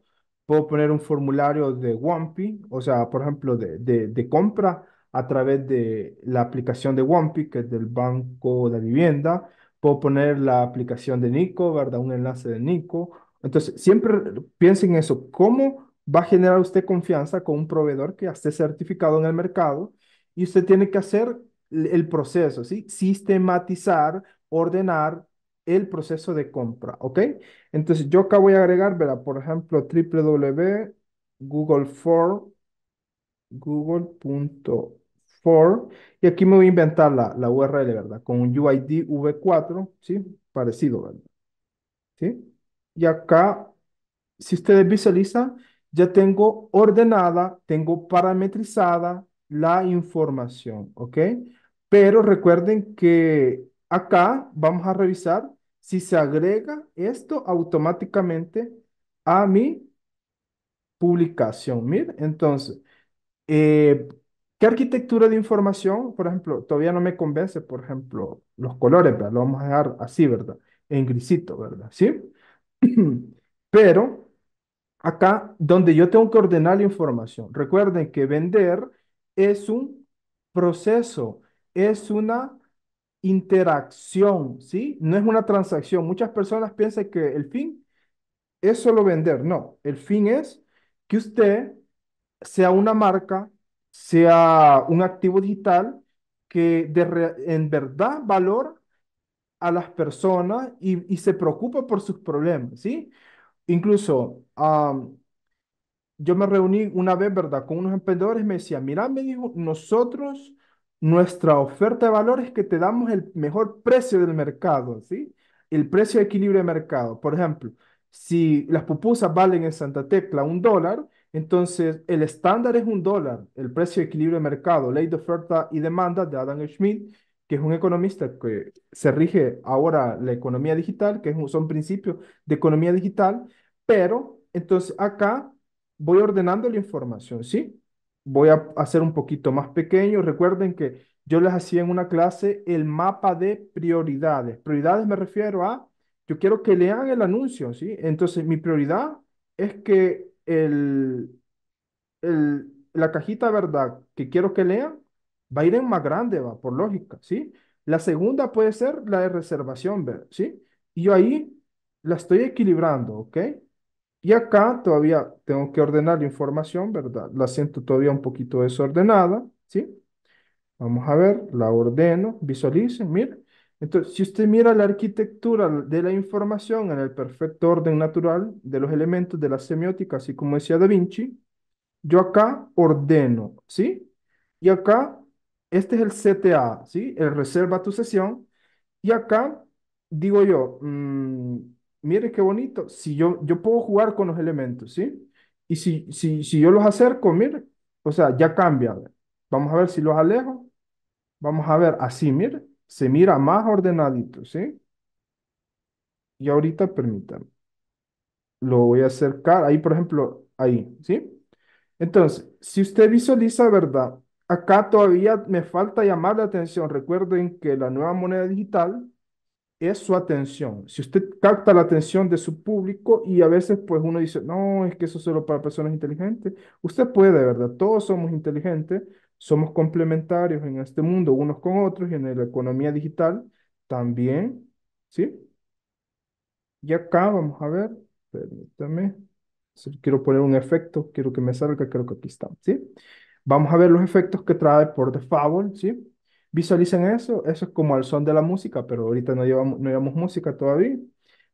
B: puedo poner un formulario de Wampi, o sea, por ejemplo, de, compra a través de la aplicación de Wampi, que es del Banco de Vivienda. Puedo poner la aplicación de Nico, ¿verdad? Un enlace de Nico. Entonces, siempre piensen en eso. ¿Cómo va a generar usted confianza con un proveedor que esté certificado en el mercado? Y usted tiene que hacer el proceso, ¿sí? Sistematizar, ordenar, el proceso de compra, ¿ok? Entonces yo acá voy a agregar, verá, por ejemplo, www.google.for y aquí me voy a inventar la, la URL, ¿verdad? Con un UID v4, ¿sí? Parecido, ¿verdad? ¿Sí? Y acá, si ustedes visualizan, ya tengo ordenada, tengo parametrizada la información, ¿ok? Pero recuerden que acá vamos a revisar si se agrega esto automáticamente a mi publicación. entonces, eh, ¿qué arquitectura de información? Por ejemplo, todavía no me convence, por ejemplo, los colores, pero Lo vamos a dejar así, ¿verdad? En grisito, ¿verdad? ¿Sí? Pero acá donde yo tengo que ordenar la información. Recuerden que vender es un proceso, es una interacción, ¿sí? No es una transacción. Muchas personas piensan que el fin es solo vender. No, el fin es que usted sea una marca, sea un activo digital que de en verdad valor a las personas y, se preocupa por sus problemas, ¿sí? Incluso yo me reuní una vez, ¿verdad? Con unos emprendedores, me decía, mira, me dijo, nosotros nuestra oferta de valor es que te damos el mejor precio del mercado, ¿sí? El precio de equilibrio de mercado. Por ejemplo, si las pupusas valen en Santa Tecla un dólar, entonces el estándar es un dólar, el precio de equilibrio de mercado, ley de oferta y demanda de Adam Schmidt, que es un economista que se rige ahora la economía digital, que son principios de economía digital, pero entonces acá voy ordenando la información, ¿sí? voy a hacer un poquito más pequeño. Recuerden que yo les hacía en una clase el mapa de prioridades. Prioridades me refiero a, yo quiero que lean el anuncio, ¿sí? Entonces, mi prioridad es que el, la cajita verdad que quiero que lean va a ir en más grande, va, por lógica, ¿sí? La segunda puede ser la de reservación, ¿sí? Y yo ahí la estoy equilibrando, ¿ok? Y acá todavía tengo que ordenar la información, ¿verdad? La siento todavía un poquito desordenada, ¿sí? Vamos a ver, la ordeno, visualicen, miren. Entonces, si usted mira la arquitectura de la información en el perfecto orden natural de los elementos de la semiótica, así como decía Da Vinci, yo acá ordeno, ¿sí? Y acá, este es el CTA, ¿sí? El reserva tu sesión. Y acá, digo yo, mm, mire qué bonito, si yo, yo puedo jugar con los elementos, ¿sí? Y si, si, si yo los acerco, mire, o sea, ya cambia. Vamos a ver si los alejo. Vamos a ver, así, mire, se mira más ordenadito, ¿sí? Y ahorita, permítanme, lo voy a acercar, ahí, por ejemplo, ahí, ¿sí? Entonces, si usted visualiza, ¿verdad? Acá todavía me falta llamar la atención. Recuerden que la nueva moneda digital es su atención. Si usted capta la atención de su público y a veces pues uno dice, no, es que eso es solo para personas inteligentes, usted puede, verdad, todos somos inteligentes, somos complementarios en este mundo unos con otros y en la economía digital también, ¿sí? Y acá vamos a ver, permítame, quiero poner un efecto, quiero que me salga, creo que aquí está, ¿sí? Vamos a ver los efectos que trae por default, ¿sí? Visualicen eso, eso es como el son de la música, pero ahorita no llevamos, no música todavía.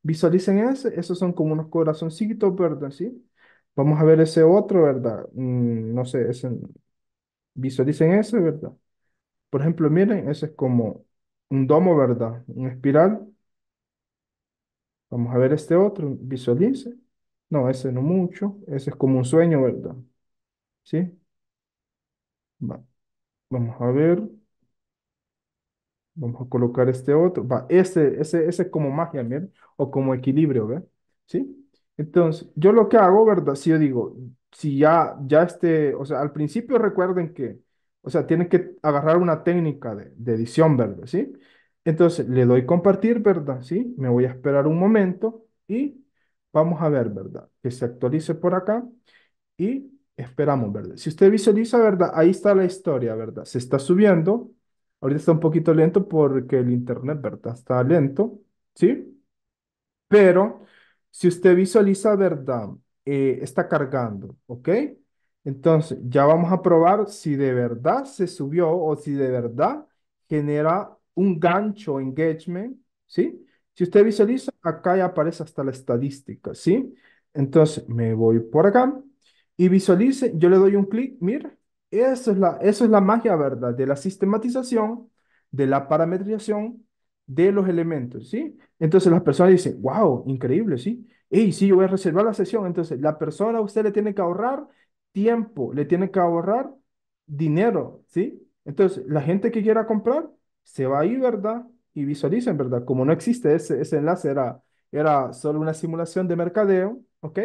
B: Visualicen ese, esos son como unos corazoncitos, ¿verdad? ¿Sí? Vamos a ver ese otro, ¿verdad? Mm, no sé, ese, visualicen ese, ¿verdad? Por ejemplo, miren, ese es como un domo, ¿verdad? Un espiral. Vamos a ver este otro, visualice. No, ese no mucho, ese es como un sueño, ¿verdad? ¿Sí? Va. Vamos a ver. Vamos a colocar este otro. Va, ese, ese, ese como magia, ¿verdad? O como equilibrio, ¿verdad? ¿Sí? Entonces, yo lo que hago, ¿verdad? Si yo digo, si ya, ya este, o sea, al principio recuerden que, o sea, tienen que agarrar una técnica de, de edición, ¿verdad? ¿Sí? Entonces, le doy compartir, ¿verdad? ¿Sí? Me voy a esperar un momento y vamos a ver, ¿verdad? Que se actualice por acá y esperamos, ¿verdad? Si usted visualiza, ¿verdad? Ahí está la historia, ¿verdad? Se está subiendo Ahorita está un poquito lento porque el internet, ¿verdad? Está lento, ¿sí? Pero si usted visualiza, ¿verdad? Eh, está cargando, ¿ok? Entonces, ya vamos a probar si de verdad se subió o si de verdad genera un gancho engagement, ¿sí? Si usted visualiza, acá ya aparece hasta la estadística, ¿sí? Entonces, me voy por acá y visualice, yo le doy un clic, mira, eso es la, eso es la magia, ¿verdad? De la sistematización, de la parametrización de los elementos, ¿sí? Entonces las personas dicen, wow, increíble, ¿sí? Y sí, yo voy a reservar la sesión. Entonces, la persona usted le tiene que ahorrar tiempo, le tiene que ahorrar dinero, ¿sí? Entonces, la gente que quiera comprar se va ahí, ¿verdad? Y visualicen, ¿verdad? Como no existe ese, enlace, era, era solo una simulación de mercadeo, ¿ok?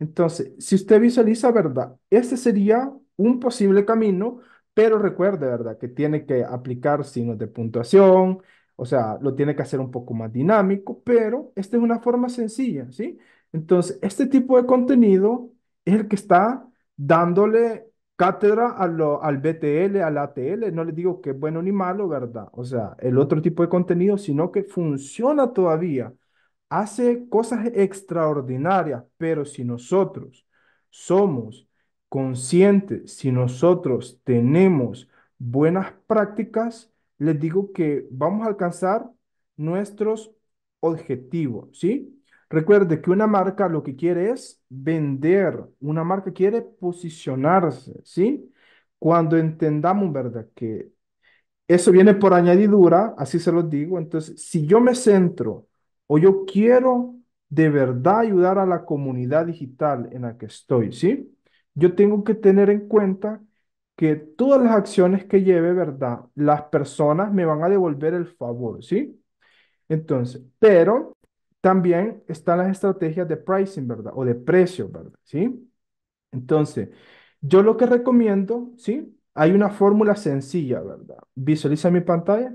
B: Entonces, si usted visualiza, ¿verdad? Ese sería un posible camino, pero recuerde, ¿verdad? Que tiene que aplicar signos de puntuación, o sea, lo tiene que hacer un poco más dinámico, pero esta es una forma sencilla, ¿sí? Entonces, este tipo de contenido es el que está dándole cátedra a lo, al BTL, al ATL, no les digo que es bueno ni malo, ¿verdad? O sea, el otro tipo de contenido, sino que funciona todavía, hace cosas extraordinarias, pero si nosotros somos consciente, si nosotros tenemos buenas prácticas, les digo que vamos a alcanzar nuestros objetivos, ¿sí? Recuerde que una marca lo que quiere es vender, una marca quiere posicionarse, ¿sí? Cuando entendamos, ¿verdad? Que eso viene por añadidura, así se los digo, entonces, si yo me centro o yo quiero de verdad ayudar a la comunidad digital en la que estoy, ¿sí? yo tengo que tener en cuenta que todas las acciones que lleve, ¿verdad? Las personas me van a devolver el favor, ¿sí? Entonces, pero también están las estrategias de pricing, ¿verdad? O de precio, ¿verdad? ¿Sí? Entonces, yo lo que recomiendo, ¿sí? Hay una fórmula sencilla, ¿verdad? Visualiza mi pantalla.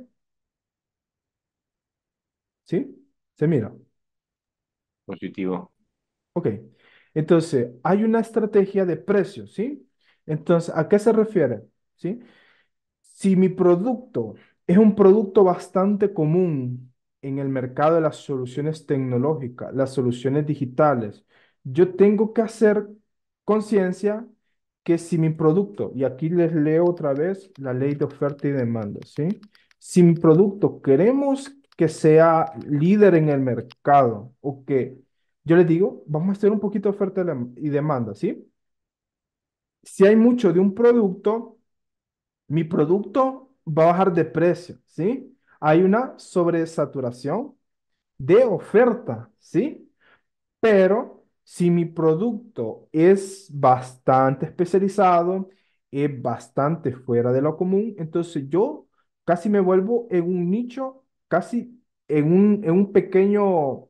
B: ¿Sí? ¿Se mira?
A: Positivo.
B: Ok. Entonces, hay una estrategia de precio, ¿sí? Entonces, ¿a qué se refiere? ¿Sí? Si mi producto es un producto bastante común en el mercado de las soluciones tecnológicas, las soluciones digitales, yo tengo que hacer conciencia que si mi producto, y aquí les leo otra vez la ley de oferta y demanda, ¿sí? Si mi producto queremos que sea líder en el mercado o que yo les digo, vamos a hacer un poquito de oferta y demanda, ¿sí? Si hay mucho de un producto, mi producto va a bajar de precio, ¿sí? Hay una sobresaturación de oferta, ¿sí? Pero si mi producto es bastante especializado, es bastante fuera de lo común, entonces yo casi me vuelvo en un nicho, casi en un, en un pequeño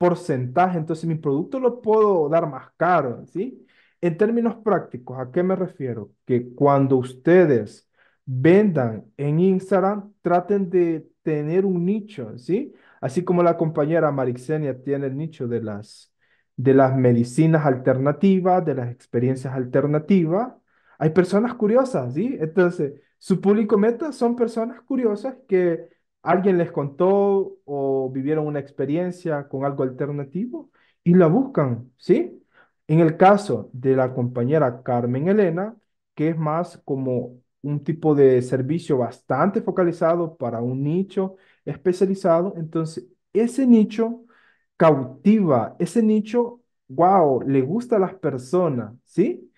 B: porcentaje, entonces mi producto lo puedo dar más caro, ¿sí? En términos prácticos, ¿a qué me refiero? Que cuando ustedes vendan en Instagram, traten de tener un nicho, ¿sí? Así como la compañera Marixenia tiene el nicho de las, de las medicinas alternativas, de las experiencias alternativas, hay personas curiosas, ¿sí? Entonces, su público meta son personas curiosas que alguien les contó o vivieron una experiencia con algo alternativo y la buscan, ¿sí? En el caso de la compañera Carmen Elena, que es más como un tipo de servicio bastante focalizado para un nicho especializado, entonces ese nicho cautiva, ese nicho, wow, le gusta a las personas, ¿sí?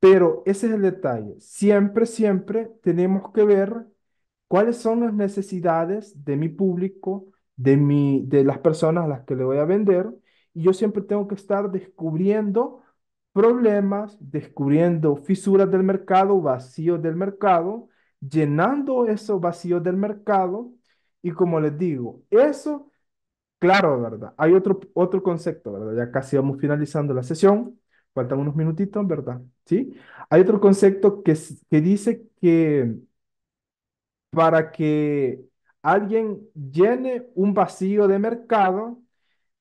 B: Pero ese es el detalle. Siempre, siempre tenemos que ver cuáles son las necesidades de mi público, de, mi, de las personas a las que le voy a vender. Y yo siempre tengo que estar descubriendo problemas, descubriendo fisuras del mercado, vacíos del mercado, llenando esos vacíos del mercado. Y como les digo, eso, claro, ¿verdad? Hay otro, otro concepto, ¿verdad? Ya casi vamos finalizando la sesión, faltan unos minutitos, ¿verdad? ¿Sí? Hay otro concepto que, que dice que para que alguien llene un vacío de mercado,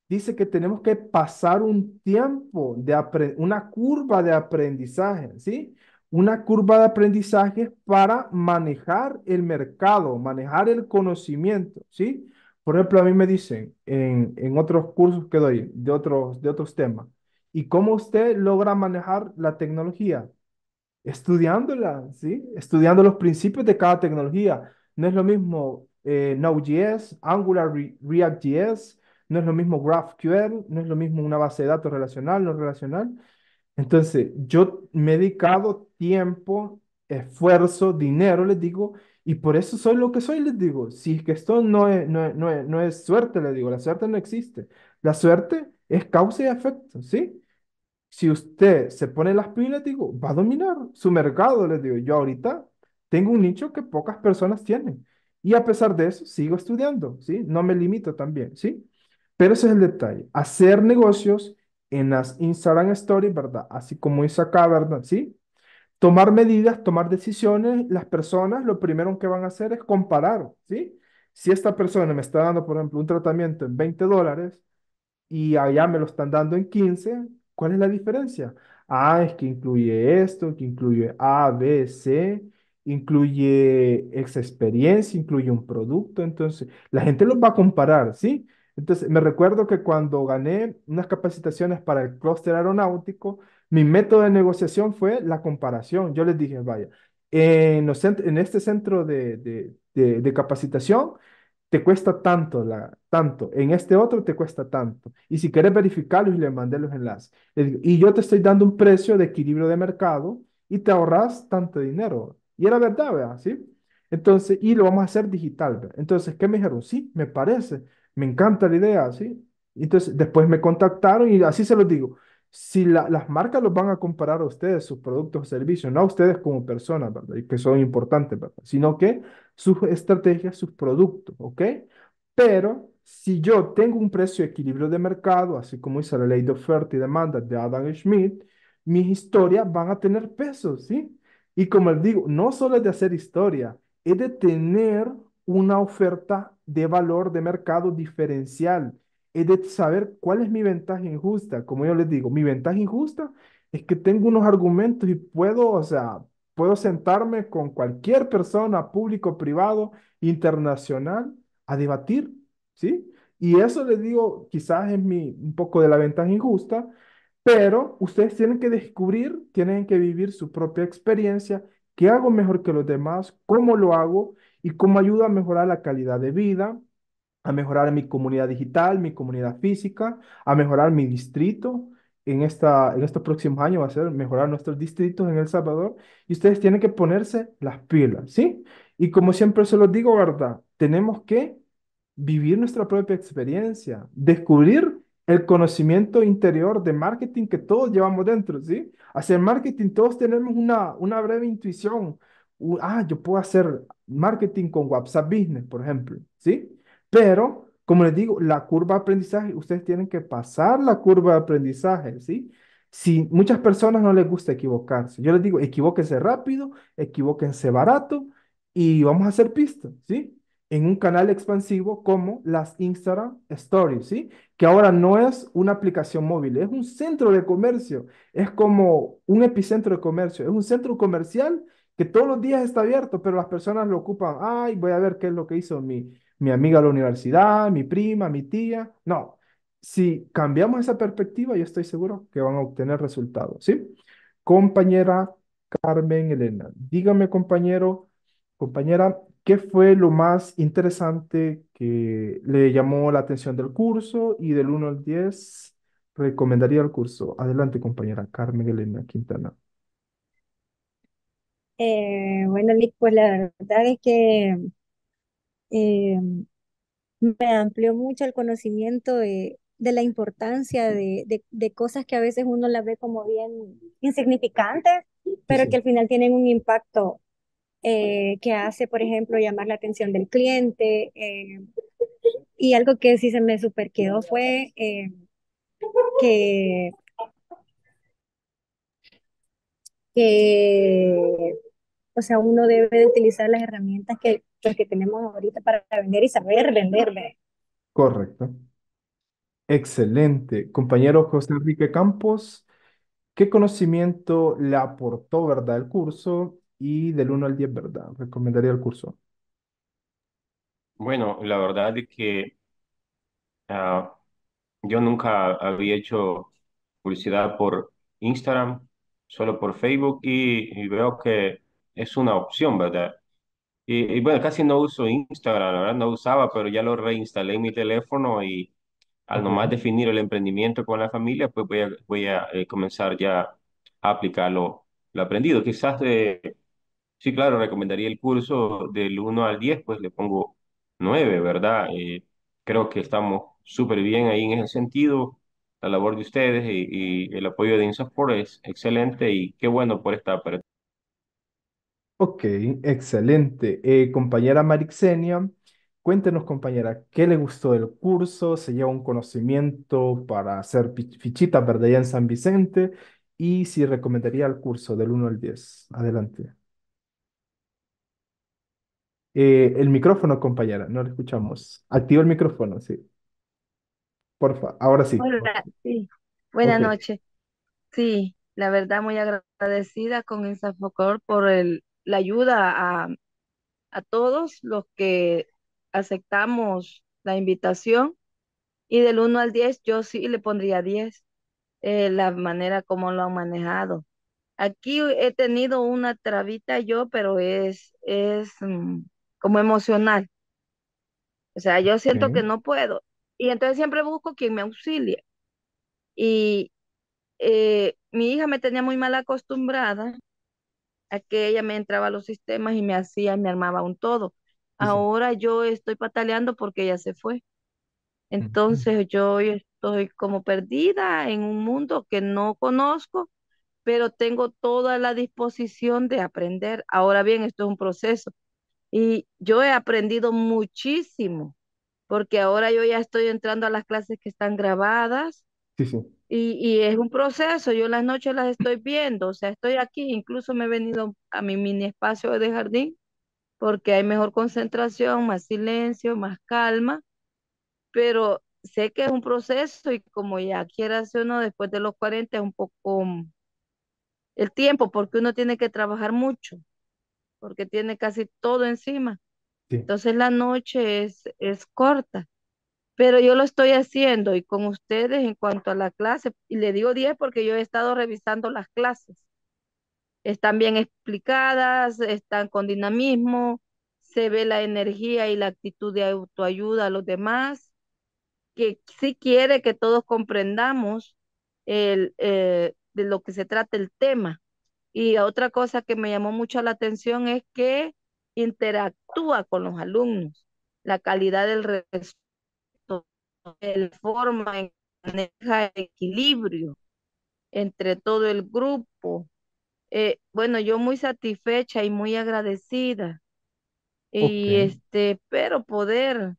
B: dice que tenemos que pasar un tiempo de una curva de aprendizaje, ¿sí? Una curva de aprendizaje para manejar el mercado, manejar el conocimiento, ¿sí? Por ejemplo, a mí me dicen en, en otros cursos que doy de otros, de otros temas, ¿y cómo usted logra manejar la tecnología? estudiándola, ¿sí? Estudiando los principios de cada tecnología. No es lo mismo eh, Node.js, Angular, React.js, no es lo mismo GraphQL, no es lo mismo una base de datos relacional, no relacional. Entonces, yo me he dedicado tiempo, esfuerzo, dinero, les digo, y por eso soy lo que soy, les digo. Si es que esto no es, no no es suerte, les digo, la suerte no existe. La suerte es causa y efecto, ¿sí? si usted se pone las pilas, digo, va a dominar su mercado, le digo, yo ahorita tengo un nicho que pocas personas tienen. Y a pesar de eso, sigo estudiando, ¿sí? No me limito también, ¿sí? Pero ese es el detalle, hacer negocios en las Instagram Stories, ¿verdad? Así como hice acá, ¿verdad? ¿Sí? Tomar medidas, tomar decisiones, las personas lo primero que van a hacer es comparar, ¿sí? Si esta persona me está dando, por ejemplo, un tratamiento en 20 dólares y allá me lo están dando en 15, ¿Cuál es la diferencia? Ah, es que incluye esto, que incluye A, B, C, incluye esa experiencia, incluye un producto, entonces la gente los va a comparar, ¿sí? Entonces, me recuerdo que cuando gané unas capacitaciones para el clúster aeronáutico, mi método de negociación fue la comparación. Yo les dije, vaya, en, en este centro de, de capacitación te cuesta tanto, la, tanto, en este otro te cuesta tanto. Y si quieres verificarlos, le mandé los enlaces. y yo te estoy dando un precio de equilibrio de mercado y te ahorras tanto dinero. Y era verdad, ¿verdad? ¿Sí? Entonces, y lo vamos a hacer digital, ¿verdad? Entonces, ¿qué me dijeron? Sí, me parece, me encanta la idea, ¿sí? Entonces, después me contactaron y así se los digo si las marcas los van a comparar a ustedes, sus productos o servicios, no a ustedes como personas, ¿verdad? que son importantes, ¿verdad? Sino que sus estrategias, sus productos, ¿ok? Pero si yo tengo un precio de equilibrio de mercado, así como hizo la ley de oferta y demanda de Adam Schmidt, mis historias van a tener peso, ¿sí? Y como les digo, no solo es de hacer historia, es de tener una oferta de valor de mercado diferencial es de saber cuál es mi ventaja injusta. Como yo les digo, mi ventaja injusta es que tengo unos argumentos y puedo, o sea, puedo sentarme con cualquier persona, público, privado, internacional, a debatir, ¿sí? Y eso les digo, quizás es mi, un poco de la ventaja injusta, pero ustedes tienen que descubrir, tienen que vivir su propia experiencia, qué hago mejor que los demás, cómo lo hago y cómo ayuda a mejorar la calidad de vida, a mejorar mi comunidad digital, mi comunidad física, a mejorar mi distrito. En, esta, en estos próximos años va a ser mejorar nuestros distritos en El Salvador y ustedes tienen que ponerse las pilas, ¿sí? Y como siempre se los digo, ¿verdad? Tenemos que vivir nuestra propia experiencia, descubrir el conocimiento interior de marketing que todos llevamos dentro, ¿sí? Hacer marketing, todos tenemos una, una breve intuición. ah, yo puedo hacer marketing con WhatsApp Business, por ejemplo, ¿sí? Pero, como les digo, la curva de aprendizaje, ustedes tienen que pasar la curva de aprendizaje, ¿sí? Si muchas personas no les gusta equivocarse, yo les digo, equivóquense rápido, equivóquense barato y vamos a hacer pistas, ¿sí? En un canal expansivo como las Instagram Stories, ¿sí? Que ahora no es una aplicación móvil, es un centro de comercio, es como un epicentro de comercio, es un centro comercial que todos los días está abierto, pero las personas lo ocupan, ay, voy a ver qué es lo que hizo mi, mi amiga de la universidad, mi prima, mi tía. No, si cambiamos esa perspectiva, yo estoy seguro que van a obtener resultados, ¿sí? Compañera Carmen Elena, dígame compañero, compañera, ¿qué fue lo más interesante que le llamó la atención del curso y del 1 al 10 recomendaría el curso? Adelante, compañera Carmen Elena Quintana.
A: Eh, bueno, Liz, pues la verdad es que eh, me amplió mucho el conocimiento de, la importancia de, de, cosas que a veces uno las ve como bien insignificantes, pero que al final tienen un impacto eh, que hace, por ejemplo, llamar la atención del cliente. Eh, y algo que sí se me super quedó fue que, que, o sea, uno debe de utilizar las herramientas que, que tenemos ahorita para vender y saber venderle.
B: Correcto. Excelente. Compañero José Enrique Campos, ¿qué conocimiento le aportó, verdad, el curso? Y del 1 al 10, ¿verdad? ¿Recomendaría el curso?
A: Bueno, la verdad es que ah, yo nunca había hecho publicidad por Instagram, solo por Facebook y veo que es una opción, ¿verdad? Y, bueno, casi no uso Instagram, la verdad no usaba, pero ya lo reinstalé en mi teléfono y al nomás definir el emprendimiento con la familia, pues voy a, voy a eh, comenzar ya a aplicarlo, lo, aprendido. Quizás, de sí, claro, recomendaría el curso del 1 al 10, pues le pongo 9, ¿verdad? Eh, creo que estamos súper bien ahí en ese sentido. La labor de ustedes y, el apoyo de INSAFOR es excelente y qué bueno por esta apertura.
B: Ok, excelente. Eh, compañera Marixenia, cuéntenos, compañera, ¿qué le gustó del curso? ¿Se lleva un conocimiento para hacer fichita fichitas, en San Vicente? Y si recomendaría el curso del 1 al 10. Adelante. Eh, el micrófono, compañera, no lo escuchamos. Activa el micrófono, sí. Porfa, ahora sí. Hola,
A: sí. Buenas noches. Sí, la verdad muy agradecida con Focor por el la ayuda a, a todos los que aceptamos la invitación. Y del 1 al 10, yo sí le pondría 10, eh, la manera como lo han manejado. Aquí he tenido una trabita yo, pero es, es mm, como emocional. O sea, yo siento que no puedo. Y entonces siempre busco quien me auxilie. Y eh, mi hija me tenía muy mal acostumbrada que ella me entraba a los sistemas y me hacía, me armaba un todo. Ahora yo estoy pataleando porque ella se fue. Entonces yo estoy como perdida en un mundo que no conozco, pero tengo toda la disposición de aprender. Ahora bien, esto es un proceso. Y yo he aprendido muchísimo, porque ahora yo ya estoy entrando a las clases que están grabadas. Sí, sí. Y, es un proceso, yo las noches las estoy viendo, o sea, estoy aquí, incluso me he venido a mi mini espacio de jardín porque hay mejor concentración, más silencio, más calma, pero sé que es un proceso y como ya quiera uno después de los 40 es un poco mm, el tiempo porque uno tiene que trabajar mucho, porque tiene casi todo encima. Entonces la noche es, es corta pero yo lo estoy haciendo y con ustedes en cuanto a la clase, y le digo 10 porque yo he estado revisando las clases. Están bien explicadas, están con dinamismo, se ve la energía y la actitud de autoayuda a los demás, que sí quiere que todos comprendamos el, eh, de lo que se trata el tema. Y otra cosa que me llamó mucho la atención es que interactúa con los alumnos, la calidad del resultado el forma en que maneja el equilibrio entre todo el grupo. Eh, bueno, yo muy satisfecha y muy agradecida. Y este, pero poder,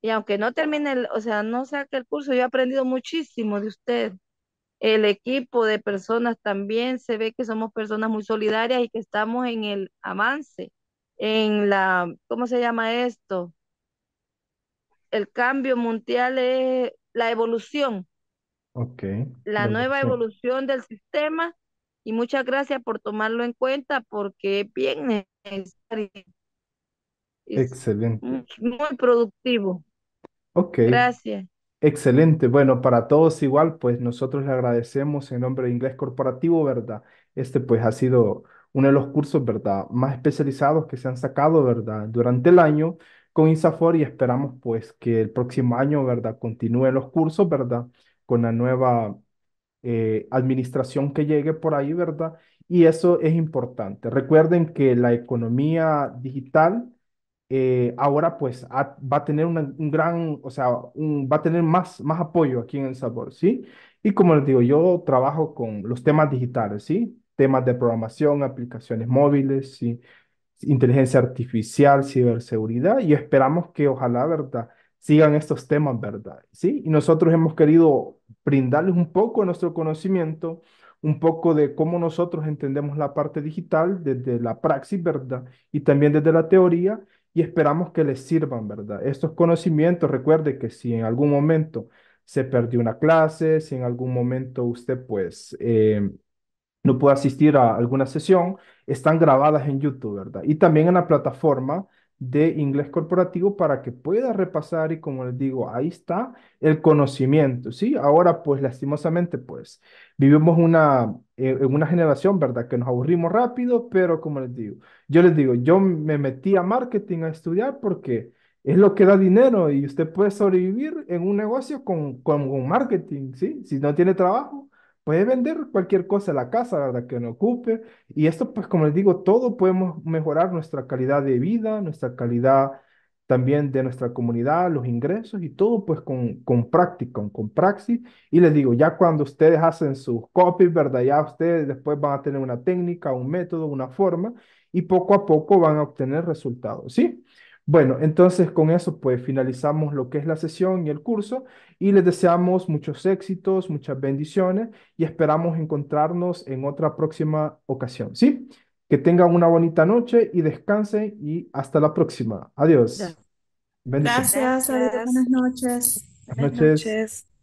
A: y aunque no termine, el, o sea, no saque el curso, yo he aprendido muchísimo de usted. El equipo de personas también se ve que somos personas muy solidarias y que estamos en el avance, en la, ¿cómo se llama esto? el cambio mundial es la evolución. Okay. La nueva evolución del sistema. Y muchas gracias por tomarlo en cuenta porque es bien necesario.
B: Excelente. Muy,
A: muy productivo.
B: Ok. Gracias. Excelente. Bueno, para todos igual, pues nosotros le agradecemos en nombre de Inglés Corporativo, ¿verdad? Este pues ha sido uno de los cursos, ¿verdad? Más especializados que se han sacado, ¿verdad? Durante el año, con ISAFOR y esperamos pues que el próximo año, ¿verdad? continúe los cursos, ¿verdad? Con la nueva eh, administración que llegue por ahí, ¿verdad? Y eso es importante. Recuerden que la economía digital eh, ahora pues va a tener un gran, o sea, va a tener más, más apoyo aquí en El ¿sí? Y como les digo, yo trabajo con los temas digitales, ¿sí? Temas de programación, aplicaciones móviles, ¿sí? inteligencia artificial, ciberseguridad, y esperamos que ojalá, ¿verdad? Sigan estos temas, ¿verdad? ¿Sí? Y nosotros hemos querido brindarles un poco de nuestro conocimiento, un poco de cómo nosotros entendemos la parte digital desde la praxis, ¿verdad? Y también desde la teoría, y esperamos que les sirvan, ¿verdad? Estos conocimientos, recuerde que si en algún momento se perdió una clase, si en algún momento usted pues eh, no puede asistir a alguna sesión, están grabadas en YouTube, ¿verdad? Y también en la plataforma de inglés corporativo para que pueda repasar y como les digo, ahí está el conocimiento, ¿sí? Ahora pues lastimosamente pues vivimos una, eh, en una generación, ¿verdad? Que nos aburrimos rápido, pero como les digo, yo les digo, yo me metí a marketing a estudiar porque es lo que da dinero y usted puede sobrevivir en un negocio con, con, con marketing, ¿sí? Si no tiene trabajo, puede vender cualquier cosa, en la casa, ¿verdad? Que no ocupe. Y esto, pues como les digo, todo podemos mejorar nuestra calidad de vida, nuestra calidad también de nuestra comunidad, los ingresos y todo pues con, con práctica, con praxis. Y les digo, ya cuando ustedes hacen sus copies, ¿verdad? Ya ustedes después van a tener una técnica, un método, una forma y poco a poco van a obtener resultados, ¿sí? Bueno, entonces con eso pues finalizamos lo que es la sesión y el curso y les deseamos muchos éxitos, muchas bendiciones y esperamos encontrarnos en otra próxima ocasión, ¿sí? Que tengan una bonita noche y descansen y hasta la próxima. Adiós. Gracias.
A: Buenas noches. Buenas
B: noches.